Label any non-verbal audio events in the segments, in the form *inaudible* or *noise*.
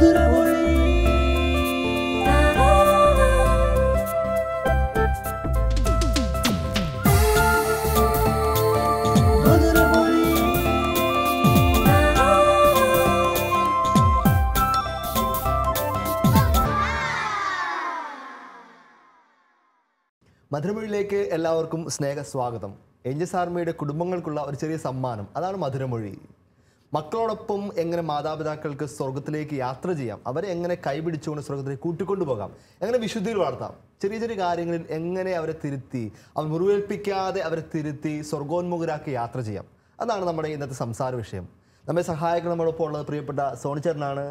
മധുരമൊഴിയിലേക്ക് എല്ലാവർക്കും സ്നേഹ സ്വാഗതം എഞ്ചസ് ആർമിയുടെ കുടുംബങ്ങൾക്കുള്ള ഒരു ചെറിയ സമ്മാനം അതാണ് മധുരമൊഴി മക്കളോടൊപ്പം എങ്ങനെ മാതാപിതാക്കൾക്ക് സ്വർഗത്തിലേക്ക് യാത്ര ചെയ്യാം അവരെ എങ്ങനെ കൈപിടിച്ചുകൊണ്ട് സ്വർഗത്തിലേക്ക് കൂട്ടിക്കൊണ്ടുപോകാം എങ്ങനെ വിശുദ്ധിയിൽ വളർത്താം ചെറിയ ചെറിയ കാര്യങ്ങളിൽ എങ്ങനെ അവരെ തിരുത്തി അവർ മുറിവേൽപ്പിക്കാതെ അവരെ തിരുത്തി സ്വർഗോന്മുഖരാക്കി യാത്ര ചെയ്യാം അതാണ് നമ്മുടെ ഇന്നത്തെ സംസാര വിഷയം നമ്മെ സഹായിക്കുന്ന നമ്മളൊപ്പം ഉള്ളത് പ്രിയപ്പെട്ട ചേട്ടനാണ്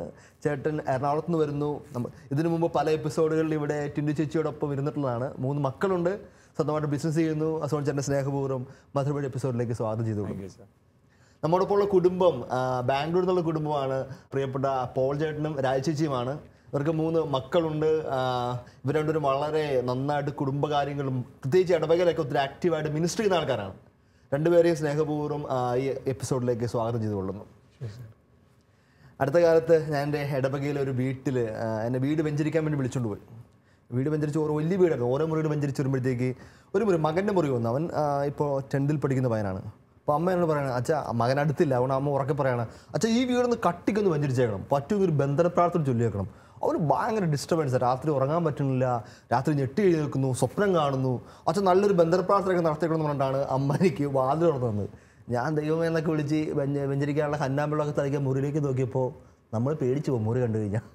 ചേട്ടൻ എറണാകുളത്ത് നിന്ന് വരുന്നു നമ്മൾ ഇതിനു മുമ്പ് പല എപ്പിസോഡുകളിൽ ഇവിടെ ടിൻഡു ചേച്ചിയോടൊപ്പം വരുന്നിട്ടുള്ളതാണ് മൂന്ന് മക്കളുണ്ട് സ്വന്തമായിട്ട് ബിസിനസ് ചെയ്യുന്നു സോണി ചേട്ടൻ്റെ സ്നേഹപൂർവ്വം മധുരപടി എപ്പിസോഡിലേക്ക് സ്വാഗതം ചെയ്തു ഉള്ള കുടുംബം ബാംഗ്ലൂർ നിന്നുള്ള കുടുംബമാണ് പ്രിയപ്പെട്ട പോൾ ചേട്ടനും രാജചേച്ചിയുമാണ് ഇവർക്ക് മൂന്ന് മക്കളുണ്ട് ഇവർ രണ്ടുപേരും വളരെ നന്നായിട്ട് കുടുംബകാര്യങ്ങളും പ്രത്യേകിച്ച് ഇടവകലൊക്കെ ഒത്തിരി ആക്റ്റീവായിട്ട് മിനിസ്റ്റർ ചെയ്യുന്ന ആൾക്കാരാണ് രണ്ടുപേരെയും സ്നേഹപൂർവ്വം ഈ എപ്പിസോഡിലേക്ക് സ്വാഗതം ചെയ്തു കൊള്ളുന്നു അടുത്ത കാലത്ത് ഞാൻ എൻ്റെ ഇടവകയിലെ ഒരു വീട്ടിൽ എന്നെ വീട് വെഞ്ചരിക്കാൻ വേണ്ടി വിളിച്ചുകൊണ്ട് പോയി വീട് വെഞ്ചരിച്ച് ഓരോ വലിയ വീടൊക്കെ ഓരോ മുറിയുടെ വെഞ്ചരിച്ച് വരുമ്പോഴത്തേക്ക് ഒരു മുറി മകൻ്റെ മുറി വന്നു അവൻ ഇപ്പോൾ ടെൻത്തിൽ പഠിക്കുന്ന പയനാണ് അപ്പോൾ അമ്മ എന്നോട് പറയണം അച്ഛാ മകൻ അടുത്തില്ല അതുകൊണ്ട് അമ്മ ഉറക്കെ പറയണം അച്ഛാ ഈ വീടൊന്ന് കട്ടിക്കൊന്ന് വെഞ്ചരിച്ചേക്കണം പറ്റുമെന്നൊരു ബന്ധന പ്രാർത്ഥന ചൊല്ലിയേക്കണം അവന് ഭയങ്കര ഡിസ്റ്റർബൻസ് രാത്രി ഉറങ്ങാൻ പറ്റുന്നില്ല രാത്രി ഞെട്ടി എഴുതി നിൽക്കുന്നു സ്വപ്നം കാണുന്നു അച്ഛൻ നല്ലൊരു ബന്ധന പ്രാർത്ഥനയൊക്കെ എന്ന് പറഞ്ഞിട്ടാണ് അമ്മ എനിക്ക് വാതിൽ തുറന്നത് തന്നത് ഞാൻ ദൈവമേ എന്നൊക്കെ വിളിച്ച് വെഞ്ചരിക്കാനുള്ള ഹന്നാമ്പിളൊക്കെ തളിക്കാൻ മുറിയിലേക്ക് നോക്കിയപ്പോൾ നമ്മൾ പേടിച്ചു പോകും മുറി കണ്ടു കഴിഞ്ഞാൽ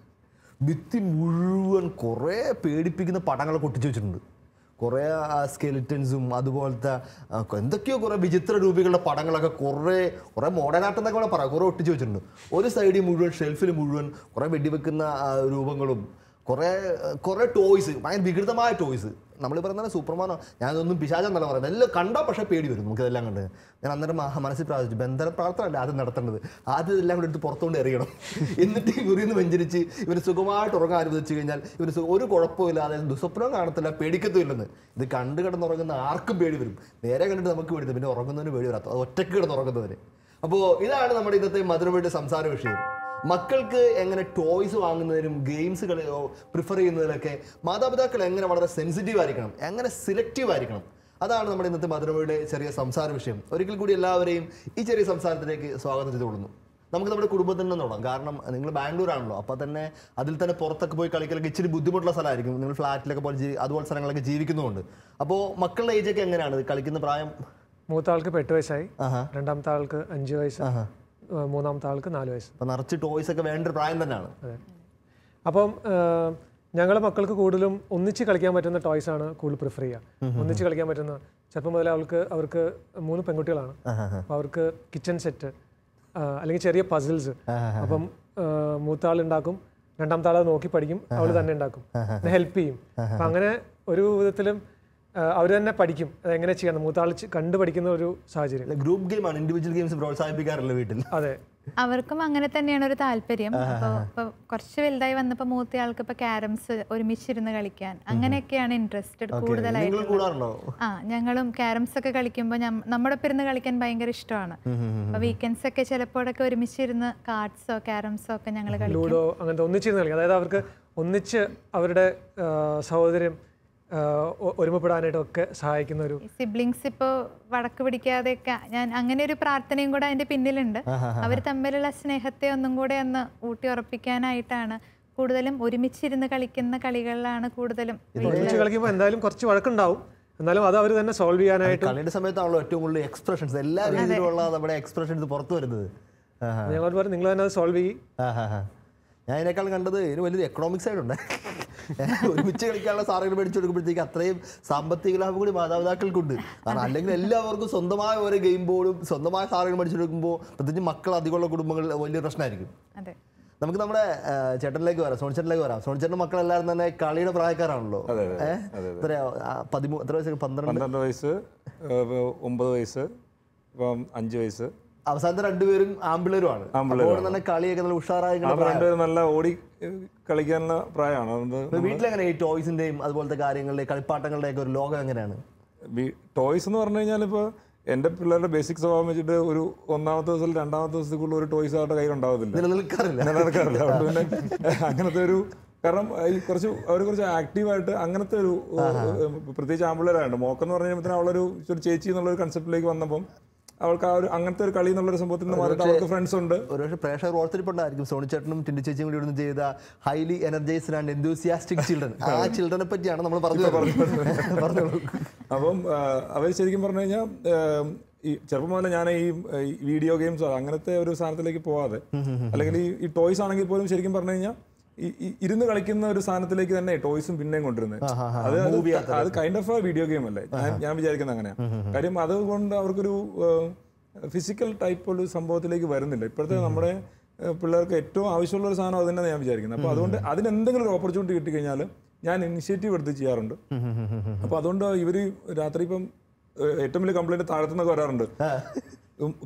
ഭിത്തി മുഴുവൻ കുറേ പേടിപ്പിക്കുന്ന പടങ്ങളൊക്കെ ഒട്ടിച്ചു വെച്ചിട്ടുണ്ട് കുറേ സ്കെലിറ്റൻസും അതുപോലത്തെ എന്തൊക്കെയോ കുറേ വിചിത്ര രൂപികളുടെ പടങ്ങളൊക്കെ കുറേ കുറേ മോഡേൺ ആർട്ട് എന്നൊക്കെ വേണം പറയാം കുറേ ഒട്ടിച്ചു വെച്ചിട്ടുണ്ട് ഒരു സൈഡിൽ മുഴുവൻ ഷെൽഫിൽ മുഴുവൻ കുറേ വെടിവെക്കുന്ന രൂപങ്ങളും കുറേ കുറേ ടോയ്സ് ഭയങ്കര വികൃതമായ ടോയ്സ് നമ്മൾ പറയുന്നത് സൂപ്പർമാനോ ഞാനൊന്നും പിശാചെന്നല്ല പറയുന്നത് എല്ലാം കണ്ടോ പക്ഷേ പേടി വരും നമുക്ക് ഇതെല്ലാം കണ്ട് ഞാൻ അന്നേരം മനസ്സിൽ പ്രാർത്ഥിച്ചു ബന്ധന പ്രാർത്ഥന അല്ല ആദ്യം നടത്തേണ്ടത് ആദ്യം ഇതെല്ലാം കൂടെ എടുത്ത് പുറത്തുകൊണ്ട് എറിയണം *laughs* എന്നിട്ട് ഇവരിൽ നിന്ന് വെഞ്ചരിച്ച് ഇവർ സുഖമായിട്ട് ഉറങ്ങാൻ അനുവദിച്ചു കഴിഞ്ഞാൽ ഇവർ ഒരു കുഴപ്പമില്ലാതെ ദുസ്വപ്നം കാണത്തില്ല പേടിക്കത്തുമില്ലെന്ന് ഇത് കണ്ട് കിടന്നുറങ്ങുന്ന ആർക്കും പേടി വരും നേരെ കണ്ടിട്ട് നമുക്ക് പേടി പിന്നെ ഉറങ്ങുന്നതിന് പേടി വരാത്ത ഒറ്റയ്ക്ക് കിടന്നുറങ്ങുന്നതിന് അപ്പോൾ ഇതാണ് നമ്മുടെ ഇന്നത്തെ മധുരവയുടെ സംസാര വിഷയം മക്കൾക്ക് എങ്ങനെ ടോയ്സ് വാങ്ങുന്നതിനും ഗെയിംസ് കളി പ്രിഫർ ചെയ്യുന്നതിലൊക്കെ മാതാപിതാക്കൾ എങ്ങനെ വളരെ സെൻസിറ്റീവ് ആയിരിക്കണം എങ്ങനെ സെലക്റ്റീവ് ആയിരിക്കണം അതാണ് നമ്മുടെ ഇന്നത്തെ മധുരമയുടെ ചെറിയ സംസാര വിഷയം ഒരിക്കൽ കൂടി എല്ലാവരെയും ഈ ചെറിയ സംസാരത്തിലേക്ക് സ്വാഗതം ചെയ്തു കൊടുക്കുന്നു നമുക്ക് നമ്മുടെ കുടുംബത്തിൽ നിന്ന് തുടങ്ങാം കാരണം നിങ്ങൾ ബാംഗ്ലൂർ ആണല്ലോ അപ്പോൾ തന്നെ അതിൽ തന്നെ പുറത്തൊക്കെ പോയി കളിക്കലൊക്കെ ഇച്ചിരി ബുദ്ധിമുട്ടുള്ള സ്ഥലമായിരിക്കും നിങ്ങൾ ഫ്ലാറ്റിലൊക്കെ പോലെ അതുപോലെ സ്ഥലങ്ങളൊക്കെ ജീവിക്കുന്നതുകൊണ്ട് അപ്പോൾ മക്കളുടെ ഏജൊക്കെ എങ്ങനെയാണ് കളിക്കുന്ന പ്രായം മൂത്ത ആൾക്ക് എട്ട് വയസ്സായി രണ്ടാമത്തെ ആൾക്ക് അഞ്ച് വയസ്സ് മൂന്നാമത്തെ ആൾക്ക് നാല് വയസ്സ് നിറച്ച് ടോയ്സ് ഒക്കെ വേണ്ട പ്രായം തന്നെയാണ് അതെ അപ്പം ഞങ്ങളുടെ മക്കൾക്ക് കൂടുതലും ഒന്നിച്ച് കളിക്കാൻ പറ്റുന്ന ടോയ്സ് ആണ് കൂടുതൽ പ്രിഫർ ചെയ്യുക ഒന്നിച്ച് കളിക്കാൻ പറ്റുന്ന ചെറുപ്പം മുതലേ അവൾക്ക് അവർക്ക് മൂന്ന് പെൺകുട്ടികളാണ് അപ്പോൾ അവർക്ക് കിച്ചൺ സെറ്റ് അല്ലെങ്കിൽ ചെറിയ പസിൽസ് അപ്പം മൂത്ത ആൾ ഉണ്ടാക്കും രണ്ടാമത്തെ ആൾ നോക്കി പഠിക്കും അവൾ തന്നെ ഉണ്ടാക്കും ഹെൽപ്പ് ചെയ്യും അപ്പം അങ്ങനെ ഒരു വിധത്തിലും അവർ തന്നെ പഠിക്കും എങ്ങനെ ചെയ്യണം മൂത്താളി കണ്ടു പഠിക്കുന്ന ഒരു സാഹചര്യം ഗ്രൂപ്പ് ഗെയിമാണ് ഇൻഡിവിജ്വൽ ഗെയിംസ് പ്രോത്സാഹിപ്പിക്കാറില്ല വീട്ടിൽ അതെ അവർക്കും അങ്ങനെ തന്നെയാണ് ഒരു താല്പര്യം അപ്പോൾ കുറച്ച് വലുതായി വന്നപ്പോൾ മൂത്തയാൾക്ക് ഇപ്പൊ ക്യാരംസ് ഒരുമിച്ചിരുന്ന് കളിക്കാൻ അങ്ങനെയൊക്കെയാണ് ഇൻട്രസ്റ്റഡ് കൂടുതലായിട്ട് ആ ഞങ്ങളും ക്യാരംസ് ഒക്കെ കളിക്കുമ്പോൾ നമ്മുടെ ഒപ്പം ഇരുന്ന് കളിക്കാൻ ഭയങ്കര ഇഷ്ടമാണ് അപ്പൊ വീക്കെൻഡ്സ് ഒക്കെ ചിലപ്പോഴൊക്കെ ഒരുമിച്ചിരുന്ന് കാർഡ്സോ ക്യാരംസോ ഒക്കെ ഞങ്ങൾ കളിക്കും ലൂഡോ അങ്ങനത്തെ ഒന്നിച്ചിരുന്ന് കളിക്കും അതായത് അവർക്ക് ഒന്നിച്ച് അവരുടെ സഹോദര്യം ഒരുമപ്പെടാനായിട്ടൊക്കെ സഹായിക്കുന്ന ഒരു സിബ്ലിങ്സ് ഇപ്പോൾ വടക്ക് പിടിക്കാതെയൊക്കെ ഞാൻ അങ്ങനെ ഒരു പ്രാർത്ഥനയും കൂടെ അതിൻ്റെ പിന്നിലുണ്ട് അവർ തമ്മിലുള്ള സ്നേഹത്തെ ഒന്നും കൂടെ ഒന്ന് ഊട്ടി ഉറപ്പിക്കാനായിട്ടാണ് കൂടുതലും ഒരുമിച്ചിരുന്ന് കളിക്കുന്ന കളികളിലാണ് കൂടുതലും ഒരുമിച്ച് കളിക്കുമ്പോൾ എന്തായാലും കുറച്ച് വഴക്കുണ്ടാവും എന്നാലും അത് അവർ തന്നെ സോൾവ് ചെയ്യാനായിട്ട് കളിയുടെ സമയത്താണല്ലോ ഏറ്റവും കൂടുതൽ എക്സ്പ്രഷൻസ് എല്ലാ രീതിയിലുള്ള നമ്മുടെ എക്സ്പ്രഷൻസ് പുറത്തു വരുന്നത് ഞങ്ങൾ പറഞ്ഞു നിങ്ങൾ തന്നെ അത് സോൾവ് ചെയ്യും ഞാൻ അതിനേക്കാൾ കണ്ടത് ഇതിന് വലിയ എക്കണോമിക് സൈഡുണ്ട് ഒരുമിച്ച് കളിക്കാനുള്ള സാറുകൾ മേടിച്ചു കൊടുക്കുമ്പോഴത്തേക്ക് അത്രയും സാമ്പത്തിക ലാഭം കൂടി മാതാപിതാക്കൾക്കുണ്ട് കാരണം അല്ലെങ്കിൽ എല്ലാവർക്കും സ്വന്തമായ ഓരോ ഗെയിം ബോർഡും സ്വന്തമായ സാറുകൾ മേടിച്ചു കൊടുക്കുമ്പോൾ പ്രത്യേകിച്ച് മക്കൾ അധികമുള്ള കുടുംബങ്ങളിൽ വലിയ പ്രശ്നമായിരിക്കും അതെ നമുക്ക് നമ്മുടെ ചേട്ടനിലേക്ക് വരാം സോണിച്ചേട്ടനിലേക്ക് വരാം മക്കൾ മക്കളെല്ലാവരും തന്നെ കളിയുടെ പ്രായക്കാരാണല്ലോ എത്രയാ പതിമൂന്ന് എത്ര വയസ്സ് പന്ത്രണ്ട് പന്ത്രണ്ട് വയസ്സ് ഒമ്പത് വയസ്സ് ഇപ്പം അഞ്ച് വയസ്സ് അവസാനത്തെ രണ്ടുപേരും ആംബിളരുമാണ് തന്നെ കളിയൊക്കെ നല്ല ഉഷാറായി രണ്ടുപേരും നല്ല ഓടി കളിക്കാനുള്ള പ്രായമാണ് വീട്ടിലെങ്ങനെ ഈ ടോയ്സിന്റെയും അതുപോലത്തെ കാര്യങ്ങളുടെയും കളിപ്പാട്ടങ്ങളുടെയൊക്കെ ഒരു ലോകം എങ്ങനെയാണ് ടോയ്സ് എന്ന് പറഞ്ഞു കഴിഞ്ഞാൽ ഇപ്പൊ എന്റെ പിള്ളേരുടെ ബേസിക് സ്വഭാവം വെച്ചിട്ട് ഒരു ഒന്നാമത്തെ ദിവസം രണ്ടാമത്തെ ദിവസത്തേക്കുള്ള ഒരു ടോയ്സ് അവരുടെ കയ്യിൽ ഉണ്ടാവത്തില്ല നിലനിൽക്കാറില്ല അങ്ങനത്തെ ഒരു കാരണം ഈ കുറച്ച് അവർ കുറച്ച് ആക്റ്റീവായിട്ട് അങ്ങനത്തെ ഒരു പ്രത്യേകിച്ച് ആമ്പിളേരാണ് മോക്കെന്ന് പറഞ്ഞു കഴിഞ്ഞപ്പോൾ അവളൊരു ചേച്ചി എന്നുള്ള ഒരു കൺസെപ്റ്റിലേക്ക് വന്നപ്പം അവൾക്ക് ആ ഒരു അങ്ങനത്തെ ഒരു കളി എന്നുള്ള സംഭവത്തിൽ നിന്ന് അവർക്ക് ഫ്രണ്ട്സ് ഉണ്ട് ഒരുപക്ഷെ പ്രേക്ഷകർ ഓർത്തിരിപ്പുണ്ടായിരിക്കും സോണി ചേട്ടനും ടിൻഡി ചേച്ചിയും കൂടി ഇവിടുന്ന് ചെയ്ത highly energized and enthusiastic children ആ ചിൽഡ്രനെ പറ്റിയാണ് നമ്മൾ പറഞ്ഞു പറഞ്ഞു *laughs* അപ്പം അവർ ശരിക്കും പറഞ്ഞു കഴിഞ്ഞാൽ ഈ ചെറുപ്പം മുതലേ ഞാൻ ഈ വീഡിയോ ഗെയിംസ് അങ്ങനത്തെ ഒരു സാധനത്തിലേക്ക് പോവാതെ അല്ലെങ്കിൽ ഈ ടോയ്സ് ആണെങ്കിൽ പോലും ശരിക്കും പറഞ്ഞു കഴിഞ്ഞാൽ ഇരുന്ന് കളിക്കുന്ന ഒരു സാധനത്തിലേക്ക് തന്നെ ടോയ്സും പിന്നെയും കൊണ്ടിരുന്നത് അത് അത് കൈൻഡ് ഓഫ് വീഡിയോ ഗെയിം അല്ലേ ഞാൻ വിചാരിക്കുന്നത് അങ്ങനെയാണ് കാര്യം അതുകൊണ്ട് അവർക്കൊരു ഫിസിക്കൽ ടൈപ്പ് ഒരു സംഭവത്തിലേക്ക് വരുന്നില്ല ഇപ്പോഴത്തെ നമ്മുടെ പിള്ളേർക്ക് ഏറ്റവും ആവശ്യമുള്ള ഒരു സാധനം അത് തന്നെ ഞാൻ വിചാരിക്കുന്നത് അപ്പോൾ അതുകൊണ്ട് അതിന് എന്തെങ്കിലും ഒരു ഓപ്പർച്യൂണിറ്റി കിട്ടിക്കഴിഞ്ഞാൽ ഞാൻ ഇനിഷ്യേറ്റീവ് എടുത്ത് ചെയ്യാറുണ്ട് അപ്പോൾ അതുകൊണ്ട് ഇവർ രാത്രി ഇപ്പം ഏറ്റവും വലിയ കംപ്ലൈൻറ്റ് താഴത്തുനിന്നൊക്കെ വരാറുണ്ട്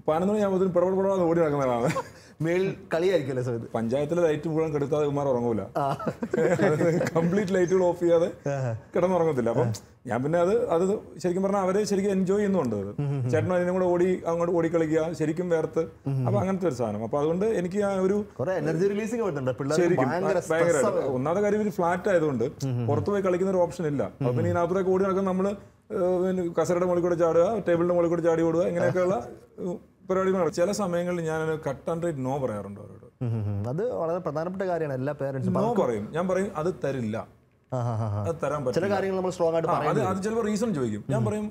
പതിനൊന്ന് ഞാൻ പോലും പിടപെട പിടപെടാതെ ഓടി നടക്കുന്നതാണ് മേളിൽ കളിയായിരിക്കുമല്ലേ സമയത്ത് പഞ്ചായത്തിലെ ലൈറ്റ് മുഴുവൻ കെടുക്കാതെ ഇമാർ ഉറങ്ങൂല കംപ്ലീറ്റ് ലൈറ്റുകൾ ഓഫ് ചെയ്യാതെ കിടന്നുറങ്ങത്തില്ല അപ്പം ഞാൻ പിന്നെ അത് അത് ശരിക്കും പറഞ്ഞാൽ അവരെ ശരിക്കും എൻജോയ് ചെയ്യുന്നുണ്ട് അത് ചേട്ടനും അതിനും കൂടെ ഓടി അങ്ങോട്ട് ഓടി കളിക്കുക ശരിക്കും വേർത്ത് അപ്പൊ അങ്ങനത്തെ ഒരു സാധനം അപ്പൊ അതുകൊണ്ട് എനിക്ക് ആ ഒരു എനർജി റിലീസിംഗ് ശരിക്കും ഒന്നാമത്തെ കാര്യം ഫ്ലാറ്റ് ആയതുകൊണ്ട് പുറത്തുപോയി കളിക്കുന്ന ഒരു ഓപ്ഷൻ ഇല്ല അപ്പൊ പിന്നെ ഇതിനകത്തൂടെ ഓടി നടക്കുന്ന നമ്മള് കസരയുടെ മുകളിൽ കൂടെ ചാടുക ടേബിളിൻ്റെ മുകളിൽ കൂടെ ചാടി ഓടുക ഇങ്ങനെയൊക്കെയുള്ള പരിപാടികളാണ് ചില സമയങ്ങളിൽ ഞാൻ കട്ട് ആൻഡ് റൈറ്റ് നോ പറയാറുണ്ട് അവരോട് അത് വളരെ പ്രധാനപ്പെട്ട കാര്യമാണ് എല്ലാ പേരൻസും നോ പറയും ഞാൻ പറയും അത് തരില്ല അത് തരാൻ പറ്റും ചില കാര്യങ്ങൾ നമ്മൾ സ്ട്രോങ് ആയിട്ട് അത് അത് ചിലപ്പോൾ റീസൺ ചോദിക്കും ഞാൻ പറയും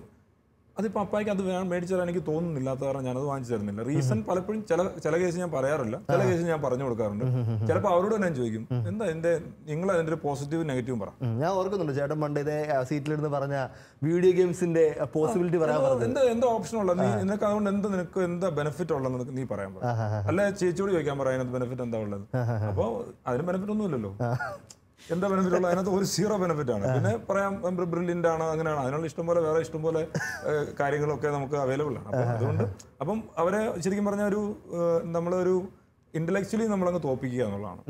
അതിപ്പോൾ അപ്പായിക്ക് അത് ഞാൻ മേടിച്ചാൽ എനിക്ക് തോന്നുന്നില്ലാത്ത കാരണം ഞാനത് വാങ്ങിച്ചു തരുന്നില്ല റീസൺ പലപ്പോഴും ചില ചില കേസ് ഞാൻ പറയാറില്ല ചില കേസ് ഞാൻ പറഞ്ഞു കൊടുക്കാറുണ്ട് ചിലപ്പോൾ അവരോട് ഞാൻ ചോദിക്കും എന്താ എന്റെ നിങ്ങൾ അതിന്റെ ഒരു പോസിറ്റീവ് നെഗറ്റീവും പറ ഞാൻ ഓർക്കുന്നുണ്ട് ചേട്ടൻ പണ്ട് ഇതേ സീറ്റിലിരുന്ന് പറഞ്ഞ വീഡിയോ ഗെയിംസിന്റെ പോസിബിലിറ്റി പറയാൻ എന്താ എന്താ ഓപ്ഷൻ ഉള്ളത് നീ നിനക്ക് അതുകൊണ്ട് എന്താ നിനക്ക് എന്താ ബെനിഫിറ്റ് ഉള്ളത് നീ പറയാൻ പറ അല്ലെ ചേച്ചിയോട് ചോദിക്കാൻ പറയാൻ ബെനിഫിറ്റ് എന്താ ഉള്ളത് അപ്പോൾ അതിന് ബെനിഫിറ്റ് ഒന്നുമില്ലല്ലോ എന്താ ബെനിഫിറ്റ് അതിനകത്ത് ഒരു സീറോ ബെനിഫിറ്റ് ആണ് പിന്നെ പറയാം ബ്രില്യൻ്റ് ആണ് അങ്ങനെയാണ് അതിനുള്ള ഇഷ്ടംപോലെ വേറെ ഇഷ്ടംപോലെ കാര്യങ്ങളൊക്കെ നമുക്ക് അവൈലബിൾ ആണ് അതുകൊണ്ട് അപ്പം അവരെ ശരിക്കും പറഞ്ഞ ഒരു നമ്മളൊരു ഇന്റലക്ച്വലി നമ്മളങ്ങ് തോപ്പിക്കുക എന്നുള്ളതാണ്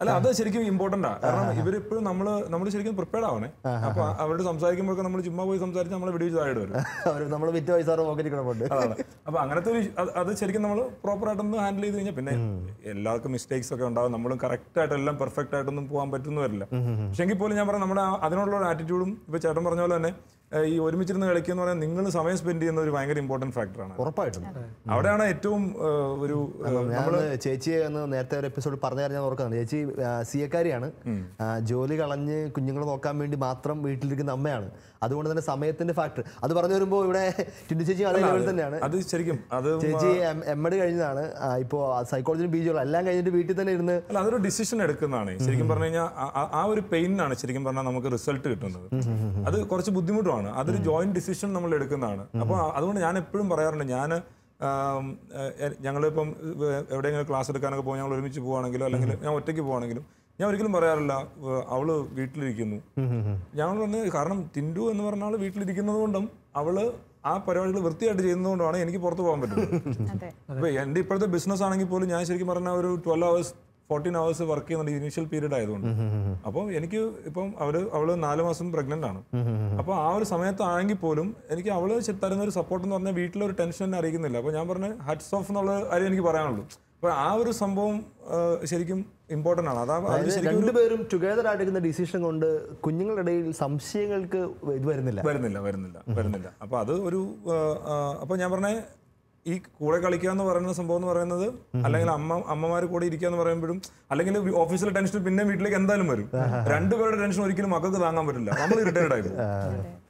അല്ല അത് ശരിക്കും ഇമ്പോർട്ടന്റ് ആണ് കാരണം ഇവരിപ്പോഴും നമ്മൾ നമ്മൾ ശരിക്കും പ്രിപ്പയർഡ് ആവണേ അപ്പൊ അവരോട് സംസാരിക്കുമ്പോഴൊക്കെ നമ്മൾ ചുമ്മാ പോയി സംസാരിച്ച് നമ്മളെ വിടി താഴെ വരും *laughs* നമ്മൾ വിറ്റ് പൈസ പോക്കറ്റിക്കണമുണ്ട് അതാണ് അപ്പൊ അങ്ങനത്തെ ഒരു അത് ശരിക്കും നമ്മൾ പ്രോപ്പർ ആയിട്ടൊന്ന് ഹാൻഡിൽ ചെയ്ത് കഴിഞ്ഞാൽ പിന്നെ എല്ലാവർക്കും മിസ്റ്റേക്സ് ഒക്കെ ഉണ്ടാവും നമ്മളും കറക്റ്റ് ആയിട്ട് എല്ലാം പെർഫെക്റ്റ് ആയിട്ടൊന്നും പോകാൻ പറ്റുന്നു വരില്ല പക്ഷെങ്കിൽ പോലും ഞാൻ പറയാം നമ്മുടെ അതിനുള്ള ആറ്റിറ്റ്യൂഡും ഇപ്പൊ ചേട്ടൻ പറഞ്ഞ പോലെ തന്നെ ഈ ഒരുമിച്ചിരുന്ന് കളിക്കുക എന്ന് പറഞ്ഞാൽ നിങ്ങൾ സമയം സ്പെൻഡ് ചെയ്യുന്ന ഒരു ഭയങ്കര ഇമ്പോർട്ടന്റ് ഫാക്ടറാണ് ഉറപ്പായിട്ടും അവിടെയാണ് ഏറ്റവും ഒരു നമ്മൾ ചേച്ചിയെ എന്ന് നേരത്തെ ഒരു എപ്പിസോഡ് പറഞ്ഞു ഞാൻ ഓർക്കുന്നത് ചേച്ചി സിയക്കാരിയാണ് ജോലി കളഞ്ഞ് കുഞ്ഞുങ്ങളെ നോക്കാൻ വേണ്ടി മാത്രം വീട്ടിലിരിക്കുന്ന അമ്മയാണ് അതുകൊണ്ട് തന്നെ സമയത്തിന്റെ ഫാക്ടർ അത് പറഞ്ഞു വരുമ്പോൾ ഇവിടെ ടിൻഡു ചേച്ചി തന്നെയാണ് അത് ശരിക്കും അത് ചേച്ചി എം എഡ് കഴിഞ്ഞതാണ് ഇപ്പോ സൈക്കോളജിയും പി എല്ലാം കഴിഞ്ഞിട്ട് വീട്ടിൽ തന്നെ ഇരുന്ന് അതൊരു ഡിസിഷൻ എടുക്കുന്നതാണ് ശരിക്കും പറഞ്ഞു കഴിഞ്ഞാൽ ആ ഒരു പെയിനാണ് ശരിക്കും പറഞ്ഞാൽ നമുക്ക് റിസൾട്ട് കിട്ടുന്നത് അത് കുറച്ച് ബുദ്ധിമുട്ടുമാണ് അതൊരു ജോയിന്റ് ഡിസിഷൻ നമ്മൾ എടുക്കുന്നതാണ് അപ്പൊ അതുകൊണ്ട് ഞാൻ എപ്പോഴും പറയാറുണ്ട് ഞാൻ ഞങ്ങളിപ്പം എവിടെയെങ്കിലും ക്ലാസ് എടുക്കാനൊക്കെ പോകുമ്പോൾ ഞങ്ങൾ ഒരുമിച്ച് പോവുകയാണെങ്കിലോ അല്ലെങ്കിൽ ഞാൻ ഒറ്റയ്ക്ക് പോവുകയാണെങ്കിലും ഞാൻ ഒരിക്കലും പറയാറില്ല അവള് വീട്ടിലിരിക്കുന്നു ഞാൻ പറഞ്ഞ കാരണം ടിൻഡു എന്ന് പറഞ്ഞാൽ വീട്ടിലിരിക്കുന്നത് കൊണ്ടും അവള് ആ പരിപാടികൾ വൃത്തിയായിട്ട് ചെയ്യുന്നതുകൊണ്ടാണ് എനിക്ക് പുറത്തു പോകാൻ പറ്റുന്നത് അപ്പൊ എന്റെ ഇപ്പോഴത്തെ ബിസിനസ് ആണെങ്കിൽ പോലും ഞാൻ ശരിക്കും പറഞ്ഞ ഒരു twelve hours fourteen hours work ചെയ്യുന്നുണ്ട് ഇനീഷ്യൽ പീരീഡ് ആയതുകൊണ്ട് അപ്പോൾ എനിക്ക് ഇപ്പം അവര് അവള് നാല് മാസം പ്രഗ്നന്റ് ആണ് അപ്പോൾ ആ ഒരു സമയത്താണെങ്കിൽ പോലും എനിക്ക് അവള് തരുന്ന ഒരു സപ്പോർട്ട് എന്ന് പറഞ്ഞാൽ ഒരു ടെൻഷൻ തന്നെ അറിയിക്കുന്നില്ല അപ്പോൾ ഞാൻ പറഞ്ഞ ഹറ്റ്സ് ഓഫ് എന്നുള്ള കാര്യം എനിക്ക് പറയാനുള്ളൂ അപ്പോൾ ആ ഒരു സംഭവം ശരിക്കും ഇമ്പോർട്ടൻ്റ് ആണ് അതായത് രണ്ടുപേരും ടുഗദർ ആയിട്ടെടുക്കുന്ന ഡിസിഷൻ കൊണ്ട് കുഞ്ഞുങ്ങളുടെ ഇടയിൽ സംശയങ്ങൾക്ക് ഇത് വരുന്നില്ല വരുന്നില്ല വരുന്നില്ല വരുന്നില്ല അപ്പോൾ അത് ഒരു അപ്പോൾ ഞാൻ പറഞ്ഞ ഈ കൂടെ കളിക്കുക എന്ന് പറയുന്ന സംഭവം എന്ന് പറയുന്നത് അല്ലെങ്കിൽ അമ്മ അമ്മമാർ കൂടെ ഇരിക്കുക എന്ന് പറയുമ്പോഴും അല്ലെങ്കിൽ ഓഫീസിലെ ടെൻഷൻ പിന്നെ വീട്ടിലേക്ക് എന്തായാലും വരും രണ്ടുപേരുടെ ടെൻഷൻ ഒരിക്കലും മക്കൾക്ക് താങ്ങാൻ പറ്റില്ല നമ്മൾ റിട്ടയർഡ് ആയി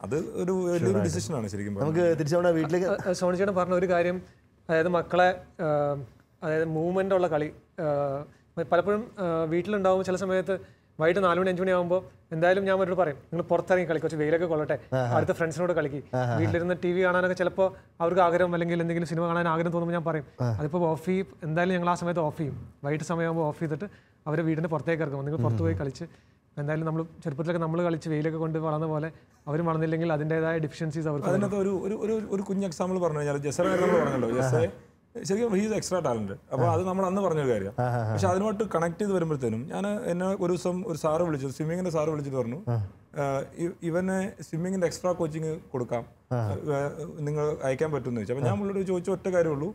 അത് ഒരു വലിയൊരു ആണ് ശരിക്കും നമുക്ക് തിരിച്ചവിടെ വീട്ടിലേക്ക് സോണിച്ചേട്ടൻ പറഞ്ഞ ഒരു കാര്യം അതായത് മക്കളെ അതായത് മൂവ്മെന്റ് ഉള്ള കളി പലപ്പോഴും വീട്ടിലുണ്ടാവും ചില സമയത്ത് വൈകിട്ട് നാല് മണി അഞ്ച് ആകുമ്പോൾ എന്തായാലും ഞാൻ അവരോട് പറയും നിങ്ങൾ പുറത്തിറങ്ങി കളിക്കും കുറച്ച് വെയിലൊക്കെ കൊള്ളട്ടെ അടുത്ത ഫ്രണ്ട്സിനോട് കളിക്ക് വീട്ടിലിരുന്ന് ടി വി കാണാനൊക്കെ ചിലപ്പോൾ അവർക്ക് ആഗ്രഹം അല്ലെങ്കിൽ എന്തെങ്കിലും സിനിമ കാണാൻ ആഗ്രഹം തോന്നുമ്പോൾ ഞാൻ പറയും അതിപ്പോൾ ഓഫ് ചെയ്യും എന്തായാലും ഞങ്ങൾ ആ സമയത്ത് ഓഫ് ചെയ്യും വൈകിട്ട് സമയമാകുമ്പോൾ ഓഫ് ചെയ്തിട്ട് അവരെ വീടിൻ്റെ പുറത്തേക്ക് ഇറങ്ങും നിങ്ങൾ പുറത്ത് പോയി കളിച്ച് എന്തായാലും നമ്മൾ ചെറുപ്പത്തിലൊക്കെ നമ്മൾ കളിച്ച് വെയിലൊക്കെ കൊണ്ട് വളർന്ന പോലെ അവരും വളർന്നില്ലെങ്കിൽ അതിൻ്റെതായ ഡിഫിഷ്യൻസീസ് അവർക്ക് അതിനകത്ത് ഒരു ഒരു കുഞ്ഞ് എക്സാമ്പിൾ പറഞ്ഞു കഴിഞ്ഞാൽ ജസറായിട്ട് പറഞ്ഞല്ലോ ജസെ ശരിക്കും ഹീസ് എക്സ്ട്രാ ടാലന്റ് അപ്പോൾ അത് നമ്മൾ അന്ന് പറഞ്ഞൊരു കാര്യം പക്ഷെ അതിനോട്ട് കണക്ട് ചെയ്ത് വരുമ്പോഴത്തേനും ഞാൻ എന്നെ ഒരു ദിവസം ഒരു സാറ് വിളിച്ചു സ്വിമ്മിങ്ങിന്റെ സാറ് വിളിച്ചിട്ട് പറഞ്ഞു ഇവനെ സ്വിമ്മിങ്ങിന്റെ എക്സ്ട്രാ കോച്ചിങ് കൊടുക്കാം നിങ്ങൾ അയക്കാൻ പറ്റുമെന്ന് ചോദിച്ചു അപ്പോൾ ഞാൻ പുള്ളിയോട് ചോദിച്ചു ഒറ്റ കാര്യമുള്ളൂ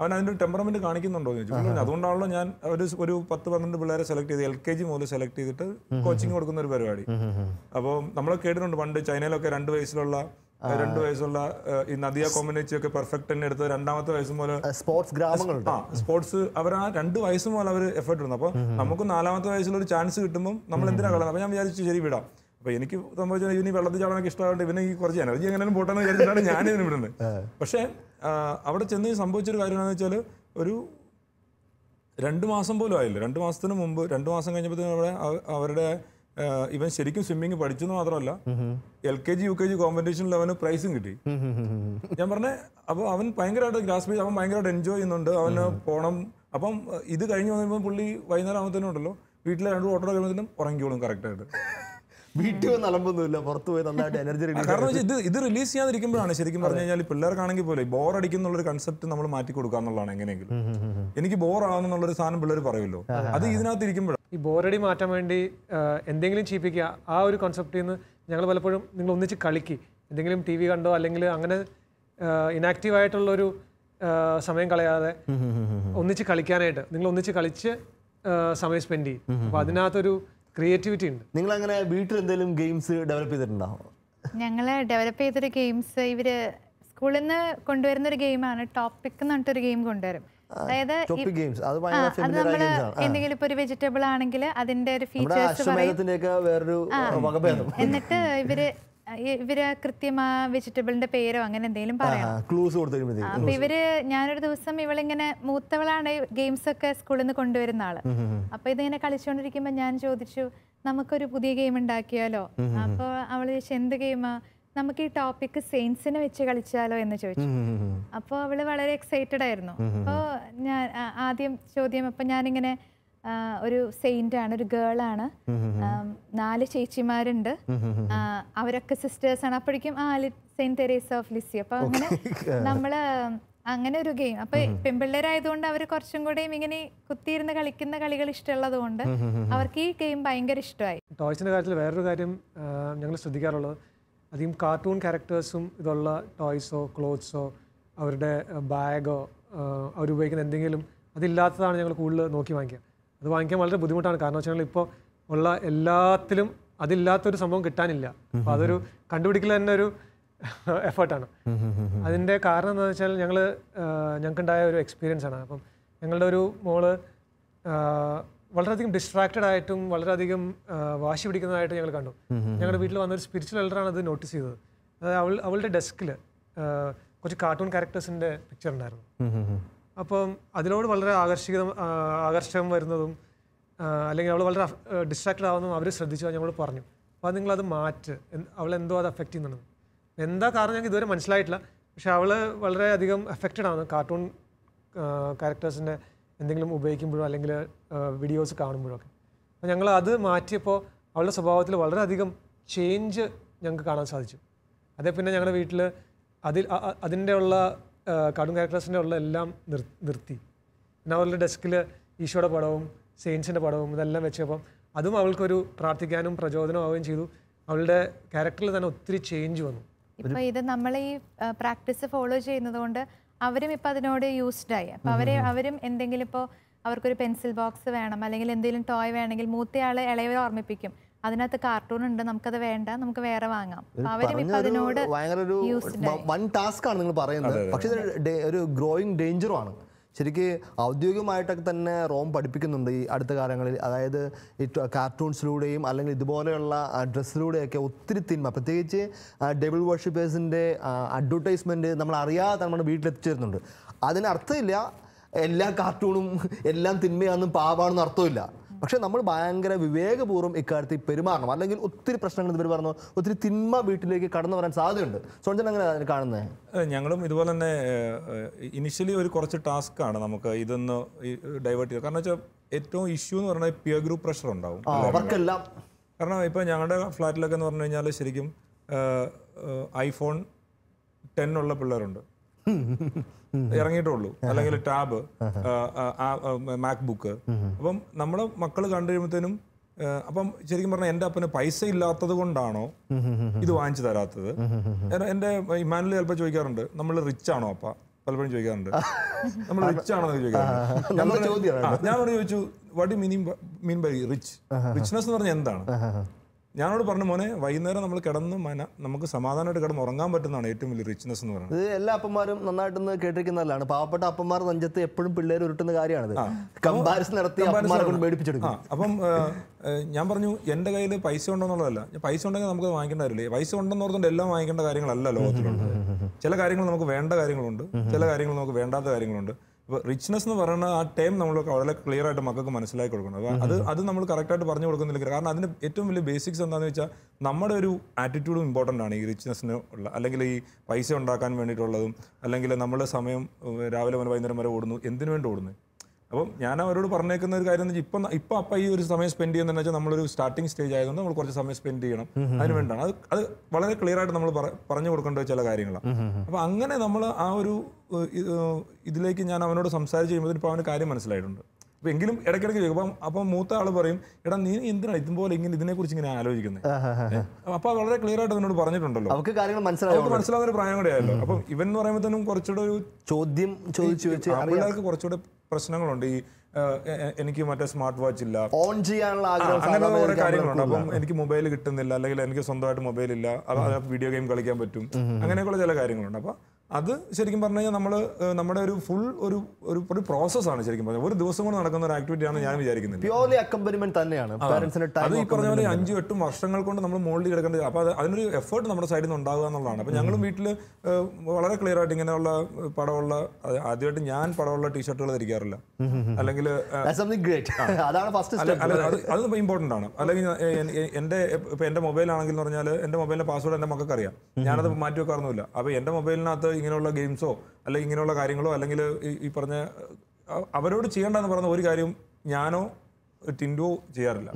അവൻ അതിന്റെ ടെമ്പറമെന്റ് കാണിക്കുന്നുണ്ടോ എന്ന് ചോദിച്ചു അതുകൊണ്ടാണല്ലോ ഞാൻ ഒരു ഒരു പത്ത് പന്ത്രണ്ട് പിള്ളേരെ സെലക്ട് ചെയ്ത് എൽ കെ ജി മുതൽ സെലക്ട് ചെയ്തിട്ട് കോച്ചിങ് കൊടുക്കുന്ന ഒരു പരിപാടി അപ്പോൾ നമ്മൾ കേട്ടിട്ടുണ്ട് പണ്ട് ചൈനയിലൊക്കെ രണ്ട് വയസ്സിലുള്ള രണ്ട് വയസ്സുള്ള ഈ നദിയ കൊമ്മിനിച്ചി ഒക്കെ പെർഫെക്റ്റ് തന്നെ എടുത്ത് രണ്ടാമത്തെ വയസ്സ് മുതൽ സ്പോർട്സ് ഗ്രാമങ്ങളുണ്ട് ആ സ്പോർട്സ് അവർ ആ രണ്ട് വയസ്സ് മുതൽ അവർ എഫേർട്ട് ഇടുന്നു അപ്പൊ നമുക്ക് നാലാമത്തെ വയസ്സിൽ ഒരു ചാൻസ് കിട്ടുമ്പോൾ നമ്മൾ എന്തിനാ കളയുന്നത് അപ്പോൾ ഞാൻ വിചാരിച്ചു ശരി വിടാം അപ്പോൾ എനിക്ക് സംഭവിച്ചാൽ ഇനി വെള്ളത്തിൽ ചാടാനൊക്കെ ഇവനെ ഈ കുറച്ച് എനർജി എങ്ങനെയും പോട്ടെന്ന് വിചാരിച്ചിട്ടാണ് ഞാൻ ഇതിന് വിടുന്നത് പക്ഷേ അവിടെ ചെന്ന് സംഭവിച്ചൊരു കാര്യം എന്താണെന്ന് വെച്ചാൽ ഒരു രണ്ട് മാസം പോലും ആയില്ല രണ്ട് മാസത്തിന് മുമ്പ് രണ്ട് മാസം കഴിഞ്ഞപ്പോഴത്തേക്കും അവിടെ അവരുടെ ഇവൻ ശരിക്കും സ്വിമ്മിങ് പഠിച്ചെന്ന് മാത്രമല്ല L K G U K G കോമ്പറ്റീഷനിൽ അവന് പ്രൈസും കിട്ടി ഞാൻ പറഞ്ഞേ അപ്പോൾ അവൻ ഭയങ്കരമായിട്ട് ഗ്രാസ് ചെയ്ത് അവൻ ഭയങ്കരമായിട്ട് എൻജോയ് ചെയ്യുന്നുണ്ട് അവന് പോണം അപ്പം ഇത് കഴിഞ്ഞ് വന്നപ്പോൾ പുള്ളി വൈകുന്നേരം ആകുമ്പോഴത്തേനും ഉണ്ടല്ലോ വീട്ടിലെ രണ്ട് ഓട്ടോ കഴിയുമ്പോഴത്തേനും ഉറങ്ങിക്കോളും കറക്റ്റായിട്ട് വീട്ടിൽ നിലമ്പൊന്നുമില്ല പുറത്തു പോയി നന്നായിട്ട് എനർജി റിലീസ് കാരണം ഇത് ഇത് റിലീസ് ചെയ്യാതിരിക്കുമ്പോഴാണ് ശരിക്കും പറഞ്ഞു കഴിഞ്ഞാൽ പിള്ളേർക്കാണെങ്കിൽ പോലെ ബോർ അടിക്കുന്നുള്ളൊരു കൺസെപ്റ്റ് നമ്മൾ മാറ്റി കൊടുക്കുക എന്നുള്ളതാണ് എങ്ങനെയെങ്കിലും എനിക്ക് ബോർ ആവുന്നുള്ളൊരു സാധനം പിള്ളേർ പറയുമല്ലോ അത് ഇതിനകത്ത് ഇരിക്കുമ്പോഴാണ് ഈ ബോറടി മാറ്റാൻ വേണ്ടി എന്തെങ്കിലും ചീപ്പിക്കുക ആ ഒരു കോൺസെപ്റ്റിൽ നിന്ന് ഞങ്ങൾ പലപ്പോഴും നിങ്ങൾ ഒന്നിച്ച് കളിക്കി എന്തെങ്കിലും ടി വി കണ്ടോ അല്ലെങ്കിൽ അങ്ങനെ ഇനാക്റ്റീവ് ആയിട്ടുള്ളൊരു സമയം കളയാതെ ഒന്നിച്ച് കളിക്കാനായിട്ട് നിങ്ങൾ ഒന്നിച്ച് കളിച്ച് സമയം സ്പെൻഡ് ചെയ്യും അപ്പോൾ അതിനകത്തൊരു ക്രിയേറ്റിവിറ്റി ഉണ്ട് നിങ്ങൾ അങ്ങനെ വീട്ടിൽ എന്തെങ്കിലും ഗെയിംസ് ഡെവലപ്പ് ചെയ്തിട്ടുണ്ടോ ഞങ്ങൾ ഡെവലപ്പ് ചെയ്തൊരു ഗെയിംസ് ഇവര് സ്കൂളിൽ നിന്ന് കൊണ്ടുവരുന്ന ഒരു ഗെയിമാണ് ടോപ്പിക് എന്ന് പറഞ്ഞിട്ടൊരു ഗെയിം കൊണ്ടുവരും അതായത് അത് നമ്മള് എന്തെങ്കിലും ഇപ്പൊ ഒരു വെജിറ്റബിൾ ആണെങ്കിൽ അതിന്റെ ഒരു ഫീച്ചേഴ്സ് എന്നിട്ട് ഇവര് ഇവര് കൃത്യമാ വെജിറ്റബിളിന്റെ പേരോ അങ്ങനെ എന്തെങ്കിലും പറയാം ക്ലൂസ് അപ്പൊ ഇവര് ഞാനൊരു ദിവസം ഇവളിങ്ങനെ മൂത്തവളാണ് ഗെയിംസ് ഒക്കെ സ്കൂളിൽ നിന്ന് കൊണ്ടുവരുന്ന ആള് അപ്പൊ ഇതിങ്ങനെ കളിച്ചുകൊണ്ടിരിക്കുമ്പോ ഞാൻ ചോദിച്ചു നമുക്കൊരു പുതിയ ഗെയിം ഉണ്ടാക്കിയാലോ അപ്പൊ അവള് ചോദിച്ചു എന്ത് ഗെയിമാ നമുക്ക് ഈ ടോപ്പിക് സെയിൻസിനെ വെച്ച് കളിച്ചാലോ എന്ന് ചോദിച്ചു അപ്പോൾ അവള് വളരെ എക്സൈറ്റഡ് ആയിരുന്നു അപ്പോൾ ഞാൻ ആദ്യം ചോദ്യം അപ്പോൾ ഞാനിങ്ങനെ ഒരു സെയിന്റ് ആണ് ഒരു ഗേൾ ആണ് നാല് ചേച്ചിമാരുണ്ട് അവരൊക്കെ സിസ്റ്റേഴ്സ് ആണ് അപ്പോഴേക്കും ആ സെയിന്റ് തെരേസ് ഓഫ് ലിസി അപ്പൊ അങ്ങനെ *laughs* നമ്മള് അങ്ങനെ ഒരു ഗെയിം അപ്പൊ പെൺപിള്ളേരായതുകൊണ്ട് അവർ കുറച്ചും കൂടെയും ഇങ്ങനെ കുത്തിയിരുന്ന് കളിക്കുന്ന കളികൾ ഇഷ്ടമുള്ളത് കൊണ്ട് അവർക്ക് ഈ ഗെയിം ഭയങ്കര ഇഷ്ടമായി ടോയ്സിന്റെ കാര്യത്തിൽ വേറൊരു കാര്യം ഞങ്ങൾ ശ്രദ്ധിക്കാറുള്ളത് അധികം കാർട്ടൂൺ ക്യാരക്ടേഴ്സും ഇതുള്ള ടോയ്സോ ക്ലോത്ത്സോ അവരുടെ ബാഗോ അവരുപയോഗിക്കുന്ന എന്തെങ്കിലും അതില്ലാത്തതാണ് ഞങ്ങൾ കൂടുതൽ നോക്കി വാങ്ങിക്കുക അത് വാങ്ങിക്കാൻ വളരെ ബുദ്ധിമുട്ടാണ് കാരണം വെച്ചാൽ ഇപ്പോൾ ഉള്ള എല്ലാത്തിലും അതില്ലാത്തൊരു സംഭവം കിട്ടാനില്ല അപ്പോൾ അതൊരു കണ്ടുപിടിക്കൽ തന്നെ ഒരു എഫേർട്ടാണ് അതിൻ്റെ കാരണം എന്താണെന്ന് വെച്ചാൽ ഞങ്ങൾ ഞങ്ങൾക്കുണ്ടായ ഒരു എക്സ്പീരിയൻസ് ആണ് അപ്പം ഞങ്ങളുടെ ഒരു മോള് വളരെയധികം ഡിസ്ട്രാക്റ്റഡ് ആയിട്ടും വളരെയധികം വാശി പിടിക്കുന്നതായിട്ട് ഞങ്ങൾ കണ്ടു ഞങ്ങളുടെ വീട്ടിൽ വന്നൊരു സ്പിരിച്വൽ എൽഡറാണ് അത് നോട്ടീസ് ചെയ്തത് അതായത് അവൾ അവളുടെ ഡെസ്കിൽ കുറച്ച് കാർട്ടൂൺ ക്യാരക്ടേഴ്സിൻ്റെ പിക്ചർ ഉണ്ടായിരുന്നു അപ്പം അതിനോട് വളരെ ആകർഷിത ആകർഷകം വരുന്നതും അല്ലെങ്കിൽ അവൾ വളരെ ഡിസ്ട്രാക്റ്റഡ് ആവുന്നതും അവർ ശ്രദ്ധിച്ചു ഞങ്ങൾ പറഞ്ഞു അപ്പോൾ നിങ്ങളത് മാറ്റ് അവൾ എന്തോ അത് എഫക്റ്റ് ചെയ്യുന്നുണ്ട് എന്താ കാരണം ഞങ്ങൾക്ക് ഇതുവരെ മനസ്സിലായിട്ടില്ല പക്ഷെ അവൾ വളരെയധികം എഫക്റ്റഡ് ആണ് കാർട്ടൂൺ ക്യാരക്ടേഴ്സിൻ്റെ എന്തെങ്കിലും ഉപയോഗിക്കുമ്പോഴോ അല്ലെങ്കിൽ വീഡിയോസ് കാണുമ്പോഴൊക്കെ അപ്പോൾ ഞങ്ങൾ അത് മാറ്റിയപ്പോൾ അവളുടെ സ്വഭാവത്തിൽ വളരെയധികം ചേഞ്ച് ഞങ്ങൾക്ക് കാണാൻ സാധിച്ചു അതേ പിന്നെ ഞങ്ങളുടെ വീട്ടിൽ അതിൽ അതിൻ്റെ ഉള്ള കാർട്ടൂൺ ക്യാരക്ടേഴ്സിൻ്റെ ഉള്ള എല്ലാം നിർത്തി പിന്നെ അവരുടെ ഡെസ്കിൽ ഈശോയുടെ പടവും സെയിൻസിൻ്റെ പടവും ഇതെല്ലാം വെച്ചപ്പം അതും അവൾക്കൊരു പ്രാർത്ഥിക്കാനും പ്രചോദനമാവുകയും ചെയ്തു അവളുടെ ക്യാരക്ടറിൽ തന്നെ ഒത്തിരി ചേഞ്ച് വന്നു ഇപ്പോൾ ഇത് നമ്മൾ ഈ പ്രാക്ടീസ് ഫോളോ ചെയ്യുന്നത് കൊണ്ട് അവരും ഇപ്പോൾ അതിനോട് യൂസ്ഡ് ആയി അപ്പോൾ അവരെ അവരും എന്തെങ്കിലും ഇപ്പോൾ അവർക്കൊരു പെൻസിൽ ബോക്സ് വേണം അല്ലെങ്കിൽ എന്തെങ്കിലും ടോയ് വേണമെങ്കിൽ മൂത്തയാളെ ഇളയവരെ ഓർമ്മിപ്പിക്കും അതിനകത്ത് കാർട്ടൂൺ ഉണ്ട് നമുക്കത് വേണ്ട നമുക്ക് വേറെ വാങ്ങാം അവരും ഇപ്പൊ അതിനോട് ടാസ്ക് ആണ് നിങ്ങൾ പറയുന്നത് ഒരു ശരിക്ക് ഔദ്യോഗികമായിട്ടൊക്കെ തന്നെ റോം പഠിപ്പിക്കുന്നുണ്ട് ഈ അടുത്ത കാലങ്ങളിൽ അതായത് ഈ കാർട്ടൂൺസിലൂടെയും അല്ലെങ്കിൽ ഇതുപോലെയുള്ള ഡ്രസ്സിലൂടെയൊക്കെ ഒത്തിരി തിന്മ പ്രത്യേകിച്ച് ഡബിൾ വർഷിപ്പേഴ്സിൻ്റെ അഡ്വർടൈസ്മെൻറ്റ് നമ്മൾ അറിയാതെ നമ്മുടെ വീട്ടിലെത്തിച്ചേരുന്നുണ്ട് അതിനർത്ഥമില്ല എല്ലാ കാർട്ടൂണും എല്ലാം തിന്മയാണെന്നും പാവാണെന്നും അർത്ഥമില്ല പക്ഷേ നമ്മൾ ഭയങ്കര വിവേകപൂർവ്വം ഇക്കാര്യത്തിൽ പെരുമാറണം അല്ലെങ്കിൽ ഒത്തിരി പ്രശ്നങ്ങൾ ഇവർ പറഞ്ഞു ഒത്തിരി തിന്മ വീട്ടിലേക്ക് കടന്നു വരാൻ സാധ്യതയുണ്ട് സോൺജൻ അങ്ങനെ കാണുന്നത് ഞങ്ങളും ഇതുപോലെ തന്നെ ഇനിഷ്യലി ഒരു കുറച്ച് ടാസ്ക് ആണ് നമുക്ക് ഇതൊന്ന് ഡൈവേർട്ട് ചെയ്യുക കാരണം വെച്ചാൽ ഏറ്റവും ഇഷ്യൂ എന്ന് പറഞ്ഞാൽ പിയർ ഗ്രൂപ്പ് പ്രഷർ ഉണ്ടാവും അവർക്കെല്ലാം കാരണം ഇപ്പോൾ ഞങ്ങളുടെ ഫ്ലാറ്റിലൊക്കെ എന്ന് പറഞ്ഞു കഴിഞ്ഞാൽ ശരിക്കും ഐഫോൺ ടെൻ ഉള്ള പിള്ളേരുണ്ട് ഇറങ്ങിയിട്ടുള്ളൂ അല്ലെങ്കിൽ ടാബ് മാക് ബുക്ക് അപ്പം നമ്മുടെ മക്കൾ കണ്ടു അപ്പം ശരിക്കും പറഞ്ഞാൽ എൻ്റെ അപ്പന് പൈസ ഇല്ലാത്തത് കൊണ്ടാണോ ഇത് വാങ്ങിച്ചു തരാത്തത് എൻ്റെ ഇമാനിൽ ചിലപ്പോൾ ചോദിക്കാറുണ്ട് നമ്മൾ റിച്ച് ആണോ അപ്പ പലപ്പോഴും ചോദിക്കാറുണ്ട് നമ്മൾ റിച്ച് ആണോ എന്ന് ചോദിക്കാറുണ്ട് ഞാൻ ചോദിച്ചു വടി meaning mean by rich richness എന്ന് പറഞ്ഞാൽ എന്താണ് ഞാനോട് പറഞ്ഞു മോനെ വൈകുന്നേരം നമ്മൾ കിടന്ന് മന നമുക്ക് സമാധാനമായിട്ട് കിടന്ന് ഉറങ്ങാൻ പറ്റുന്നതാണ് ഏറ്റവും വലിയ റിച്ച്നെസ് എന്ന് പറയുന്നത് ഇത് എല്ലാ അപ്പന്മാരും നന്നായിട്ടൊന്ന് കേട്ടിരിക്കുന്നതല്ലാണ് പാവപ്പെട്ട അപ്പന്മാർ നെഞ്ചത്ത് എപ്പോഴും പിള്ളേർ ഉരുട്ടുന്ന കാര്യമാണ് നടത്തി അപ്പം ഞാൻ പറഞ്ഞു എൻ്റെ കയ്യിൽ പൈസ ഉണ്ടോന്നുള്ളതല്ല പൈസ ഉണ്ടെങ്കിൽ നമുക്ക് വാങ്ങിക്കേണ്ട കാര്യമില്ല പൈസ ഉണ്ടെന്ന് ഓർത്തുകൊണ്ട് എല്ലാം വാങ്ങിക്കേണ്ട കാര്യങ്ങളല്ല ലോകത്തിലുണ്ട് ചില കാര്യങ്ങൾ നമുക്ക് വേണ്ട കാര്യങ്ങളുണ്ട് ചില കാര്യങ്ങൾ നമുക്ക് വേണ്ടാത്ത കാര്യങ്ങളുണ്ട് അപ്പോൾ റിച്ച്നെസ് എന്ന് പറയുന്ന ആ ടൈം നമ്മൾ വളരെ ക്ലിയർ ആയിട്ട് മക്കൾക്ക് മനസ്സിലാക്കി കൊടുക്കണം അത് അത് നമ്മൾ കറക്റ്റായിട്ട് പറഞ്ഞു കൊടുക്കുന്നില്ല കാരണം അതിൻ്റെ ഏറ്റവും വലിയ ബേസിക്സ് എന്താണെന്ന് വെച്ചാൽ നമ്മുടെ ഒരു ആറ്റിറ്റ്യൂഡും ഇമ്പോർട്ടൻ്റ് ആണ് ഈ റിച്ച്നെസ്സിന് ഉള്ള അല്ലെങ്കിൽ ഈ പൈസ ഉണ്ടാക്കാൻ വേണ്ടിയിട്ടുള്ളതും അല്ലെങ്കിൽ നമ്മുടെ സമയം രാവിലെ മുതൽ വൈകുന്നേരം വരെ ഓടുന്നു എന്തിനു വേണ്ടി ഓടുന്നത് അപ്പം ഞാൻ അവരോട് പറഞ്ഞേക്കുന്ന ഒരു കാര്യം എന്ന് വെച്ചാൽ ഇപ്പം ഇപ്പം അപ്പം ഈ ഒരു സമയം സ്പെൻഡ് ചെയ്യുന്നതെന്ന് വെച്ചാൽ നമ്മളൊരു സ്റ്റാർട്ടിംഗ് സ്റ്റേജ് ആയതുകൊണ്ട് നമ്മൾ കുറച്ച് സമയം സ്പെൻഡ് ചെയ്യണം അതിന് വേണ്ടിയാണ് അത് അത് വളരെ ക്ലിയർ ആയിട്ട് നമ്മൾ പറഞ്ഞു കൊടുക്കേണ്ട ചില കാര്യങ്ങളാണ് അപ്പം അങ്ങനെ നമ്മൾ ആ ഒരു ഇതിലേക്ക് ഞാൻ അവനോട് സംസാരിച്ച് കഴിയുമ്പോൾ ഇപ്പോൾ അവന് കാര്യം മനസ്സിലായിട്ടുണ്ട് അപ്പൊ എങ്കിലും ഇടയ്ക്കിടയ്ക്ക് ചോദിക്കും അപ്പം അപ്പം മൂത്ത ആള് പറയും എടാ നീ എന്തിനാണ് ഇതുപോലെ ഇങ്ങനെ ഇതിനെക്കുറിച്ച് ഇങ്ങനെ ആലോചിക്കുന്നത് അപ്പോൾ വളരെ ക്ലിയർ ആയിട്ട് എന്നോട് പറഞ്ഞിട്ടുണ്ടല്ലോ അവർക്ക് കാര്യങ്ങൾ മനസ്സിലാവും മനസ്സിലാവുന്ന ഒരു പ്രായം കൂടെ ആയല്ലോ അപ്പൊ ഇവൻ എന്ന് പറയുമ്പോൾ തന്നെ കുറച്ചുകൂടെ ഒരു ചോദ്യം ചോദിച്ചു വെച്ച് പിള്ളേർക്ക് കുറച്ചുകൂടെ പ്രശ്നങ്ങളുണ്ട് ഈ എനിക്ക് മറ്റേ സ്മാർട്ട് വാച്ച് ഇല്ല ഓൺ ചെയ്യാനുള്ള അങ്ങനെയുള്ള കുറെ കാര്യങ്ങളുണ്ട് അപ്പം എനിക്ക് മൊബൈൽ കിട്ടുന്നില്ല അല്ലെങ്കിൽ എനിക്ക് സ്വന്തമായിട്ട് മൊബൈൽ ഇല്ല വീഡിയോ ഗെയിം കളിക്കാൻ പറ്റും അങ്ങനെയൊക്കെയുള്ള ചില കാര്യങ്ങളുണ്ട് അപ്പൊ അത് ശരിക്കും പറഞ്ഞു കഴിഞ്ഞാൽ നമ്മൾ നമ്മുടെ ഒരു ഫുൾ ഒരു ഒരു ഒരു പ്രോസസ്സാണ് ശരിക്കും പറഞ്ഞാൽ ഒരു ദിവസം കൊണ്ട് നടക്കുന്ന ഒരു ആക്ടിവിറ്റിയാണ് ഞാൻ വിചാരിക്കുന്നത് പ്യോർലി അക്കമ്പനിമെന്റ് തന്നെയാണ് അത് ഈ പറഞ്ഞ പോലെ അഞ്ചു എട്ടും വർഷങ്ങൾ കൊണ്ട് നമ്മൾ മോൾഡ് കിടക്കേണ്ടത് അപ്പോൾ അതിനൊരു എഫേർട്ട് നമ്മുടെ സൈഡിൽ നിന്ന് ഉണ്ടാകുക എന്നുള്ളതാണ് അപ്പോൾ ഞങ്ങളും വീട്ടിൽ വളരെ ക്ലിയർ ആയിട്ട് ഇങ്ങനെയുള്ള പടമുള്ള ആദ്യമായിട്ട് ഞാൻ പടമുള്ള ടീഷർട്ടുകൾ ധരിക്കാറില്ല അല്ലെങ്കിൽ അത് ഇമ്പോർട്ടന്റ് ആണ് അല്ലെങ്കിൽ എൻ്റെ ഇപ്പോൾ എൻ്റെ മൊബൈലാണെങ്കിൽ എന്ന് പറഞ്ഞാൽ എൻ്റെ മൊബൈലിന്റെ പാസ്വേഡ് എൻ്റെ മക്കൾക്ക് അറിയാം ഞാനത് മാറ്റി വെക്കാറൊന്നുമില്ല അപ്പോൾ എൻ്റെ മൊബൈലിനകത്ത് ഇങ്ങനെയുള്ള ഗെയിംസോ അല്ലെങ്കിൽ ഇങ്ങനെയുള്ള കാര്യങ്ങളോ അല്ലെങ്കിൽ ഈ പറഞ്ഞ അവരോട് ചെയ്യേണ്ടെന്ന് പറഞ്ഞ ഒരു കാര്യം ഞാനോ ടിൻഡോ ചെയ്യാറില്ല